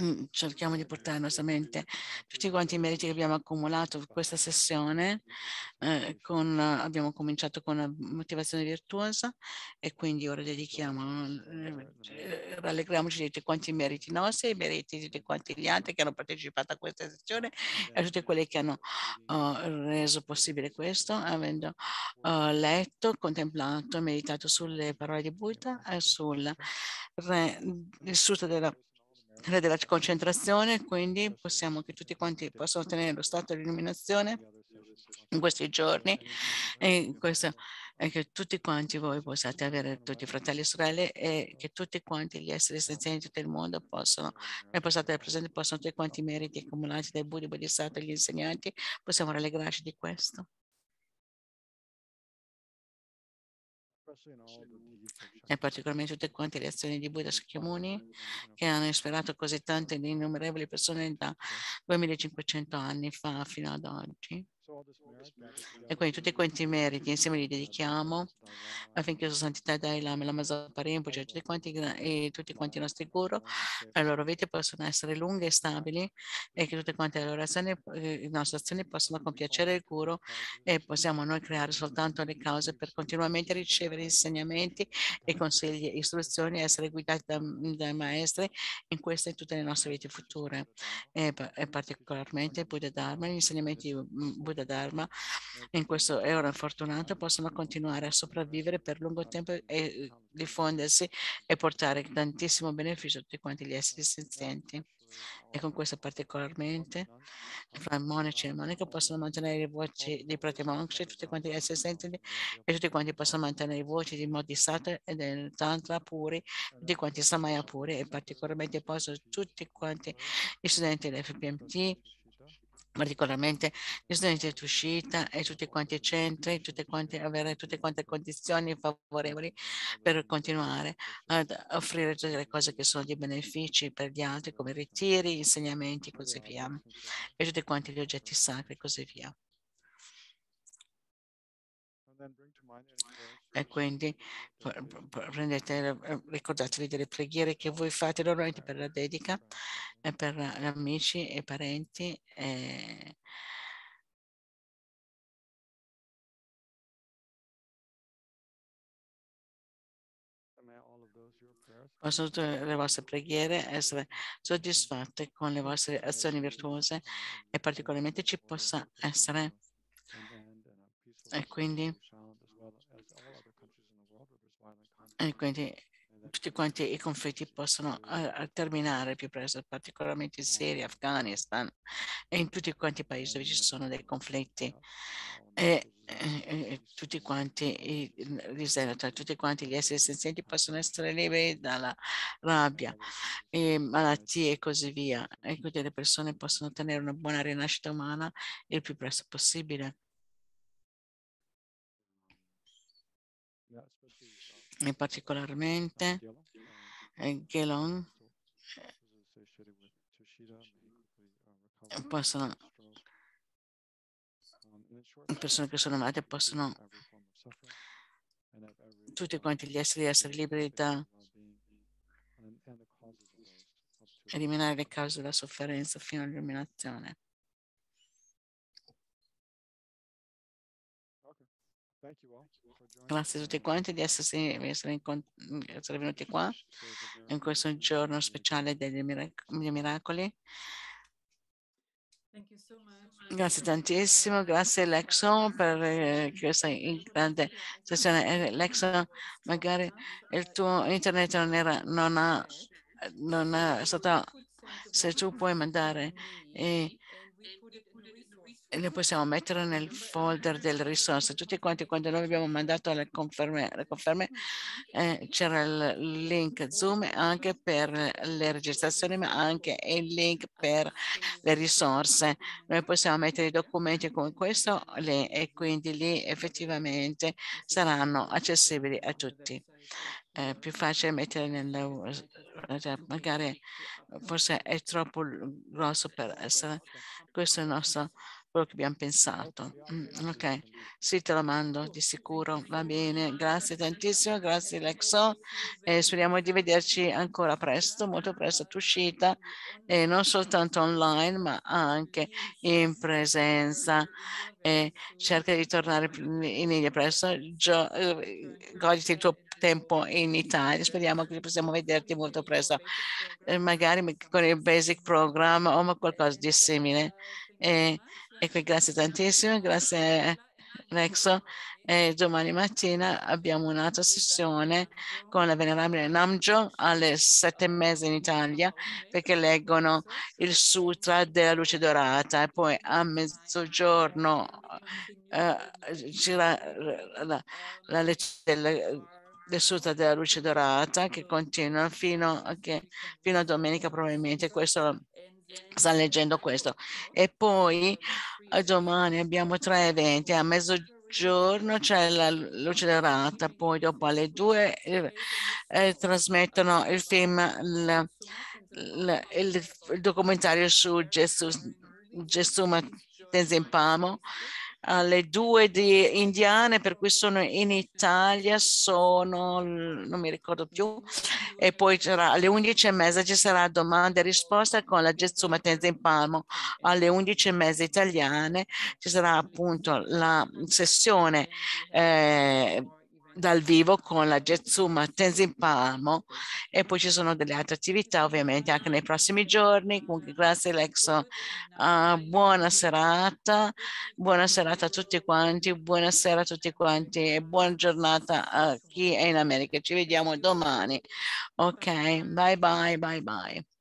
Mm, cerchiamo di portare la nostra mente tutti quanti i meriti che abbiamo accumulato per questa sessione. Eh, con, abbiamo cominciato con la motivazione virtuosa e quindi ora dedichiamo, eh, eh rallegriamoci di tutti quanti i meriti nostri, i meriti di tutti quanti gli altri che hanno partecipato a questa sessione e a tutti quelli che hanno oh, reso possibile questo, avendo oh, letto, contemplato meditato sulle parole di Buddha e sul re, il sutta della re eh, della concentrazione, quindi possiamo che tutti quanti possano ottenere lo stato di illuminazione in questi giorni, e questo, che tutti quanti voi possiate avere, tutti i fratelli e sorelle, e che tutti quanti gli esseri essenziali di tutto il mondo possono, nel passato e nel presente, possono tutti quanti i meriti accumulati dai Buddha, Bodhisattva e gli insegnanti, possiamo rallegrarci di questo. e particolarmente tutte quante le azioni di Buddha Sakyamuni che hanno ispirato così tante ed innumerevoli persone da 2500 anni fa fino ad oggi. E quindi tutti quanti i meriti insieme li dedichiamo affinché Sua Santità Dai Lama, la Mazapa Rinpoche, cioè tutti quanti, e tutti quanti i nostri guru, le loro vite possono essere lunghe e stabili e che tutte quante le loro azioni, eh, le nostre azioni possano compiacere il guru e possiamo noi creare soltanto le cause per continuamente ricevere insegnamenti e consigli e istruzioni e essere guidati dai maestri in queste e tutte le nostre vite future. E, e particolarmente Buddha Dharma, gli insegnamenti di mm, Buddha Buddha Dharma, in questo era infortunata, possono continuare a sopravvivere per lungo tempo e eh, diffondersi e portare tantissimo beneficio a tutti quanti gli esseri senzienti. E con questo particolarmente, fra monaci e monache possono mantenere le voci di e tutti quanti gli esseri senzienti e tutti quanti possono mantenere le voci di Modhisattva e del Tantra puri, tutti quanti Samaya puri e particolarmente possono tutti quanti gli studenti dell'FPMT particolarmente gli studenti di uscita e tutti quanti i centri, tutte quanti, avere tutte quante condizioni favorevoli per continuare ad offrire tutte le cose che sono di benefici per gli altri, come ritiri, insegnamenti e così via, e tutti quanti gli oggetti sacri e così via. E quindi prendete, ehm, ricordatevi delle preghiere che voi fate normalmente per la dedica, e per gli amici e i parenti. E... Possono tutte le vostre preghiere essere soddisfatte con le vostre azioni virtuose e particolarmente ci possa essere. E quindi e quindi tutti quanti i conflitti possono uh, terminare più presto, particolarmente in eh. Siria, Afghanistan e in tutti quanti i paesi dove ci sono dei conflitti. E, e, e tutti quanti gli senatori, tutti quanti gli esseri senzienti possono essere liberi dalla rabbia, e malattie e così via. E quindi le persone possono ottenere una buona rinascita umana il più presto possibile. e particolarmente Gelon eh, possono persone che sono amate possono tutti quanti gli esseri essere liberi da eliminare le cause della sofferenza fino all'illuminazione. Grazie a tutti quanti di essere, venuti qua in questo giorno speciale degli miracoli. Grazie tantissimo, grazie Lexon per eh, questa grande sessione. Eh, Lexon, magari il tuo internet non, era, non, ha, non è stato, se tu puoi mandare. E, eh, le possiamo mettere nel folder delle risorse. Tutti quanti quando noi abbiamo mandato le conferme, le conferme eh, c'era il link Zoom anche per le registrazioni, ma anche il link per le risorse. Noi possiamo mettere i documenti come questo lì, e quindi lì effettivamente saranno accessibili a tutti. È eh, più facile mettere nel eh, magari forse è troppo grosso per essere questo è il nostro quello che abbiamo pensato. Mm, ok, sì, te lo mando di sicuro. Va bene, grazie tantissimo, grazie Lexo e speriamo di vederci ancora presto, molto presto tu uscita e non soltanto online ma anche in presenza. E cerca di tornare in India presto, Gio, eh, goditi il tuo tempo in Italia. Speriamo che possiamo vederti molto presto, eh, magari con il basic program o qualcosa di simile. E, e grazie tantissimo, grazie Rexo. E domani mattina abbiamo un'altra sessione con la venerabile Namjo alle sette e mezza in Italia perché leggono il Sutra della Luce Dorata e poi a mezzogiorno uh, eh, c'è la, la, la lezione vissuta della luce dorata che continua fino a, che, fino a domenica probabilmente. Questo sta leggendo questo. E poi domani abbiamo tre eventi, a mezzogiorno c'è la luce dorata, poi dopo alle due eh, eh trasmettono il film, il, il, il, il documentario su Gesù, Gesù Tenzin Pamo alle due di indiane, per cui sono in Italia, sono, non mi ricordo più, e poi alle 11 e mezza ci sarà domanda e risposta con la Gesù Mattenza in Palmo, alle 11 e mezza italiane ci sarà appunto la sessione eh, dal vivo con la Jetsuma Tenzin Palmo e poi ci sono delle altre attività ovviamente anche nei prossimi giorni. Comunque grazie Lexo, uh, ah, buona serata, buona serata a tutti quanti, buonasera a tutti quanti e buona giornata a chi è in America. Ci vediamo domani. Ok, bye bye, bye bye.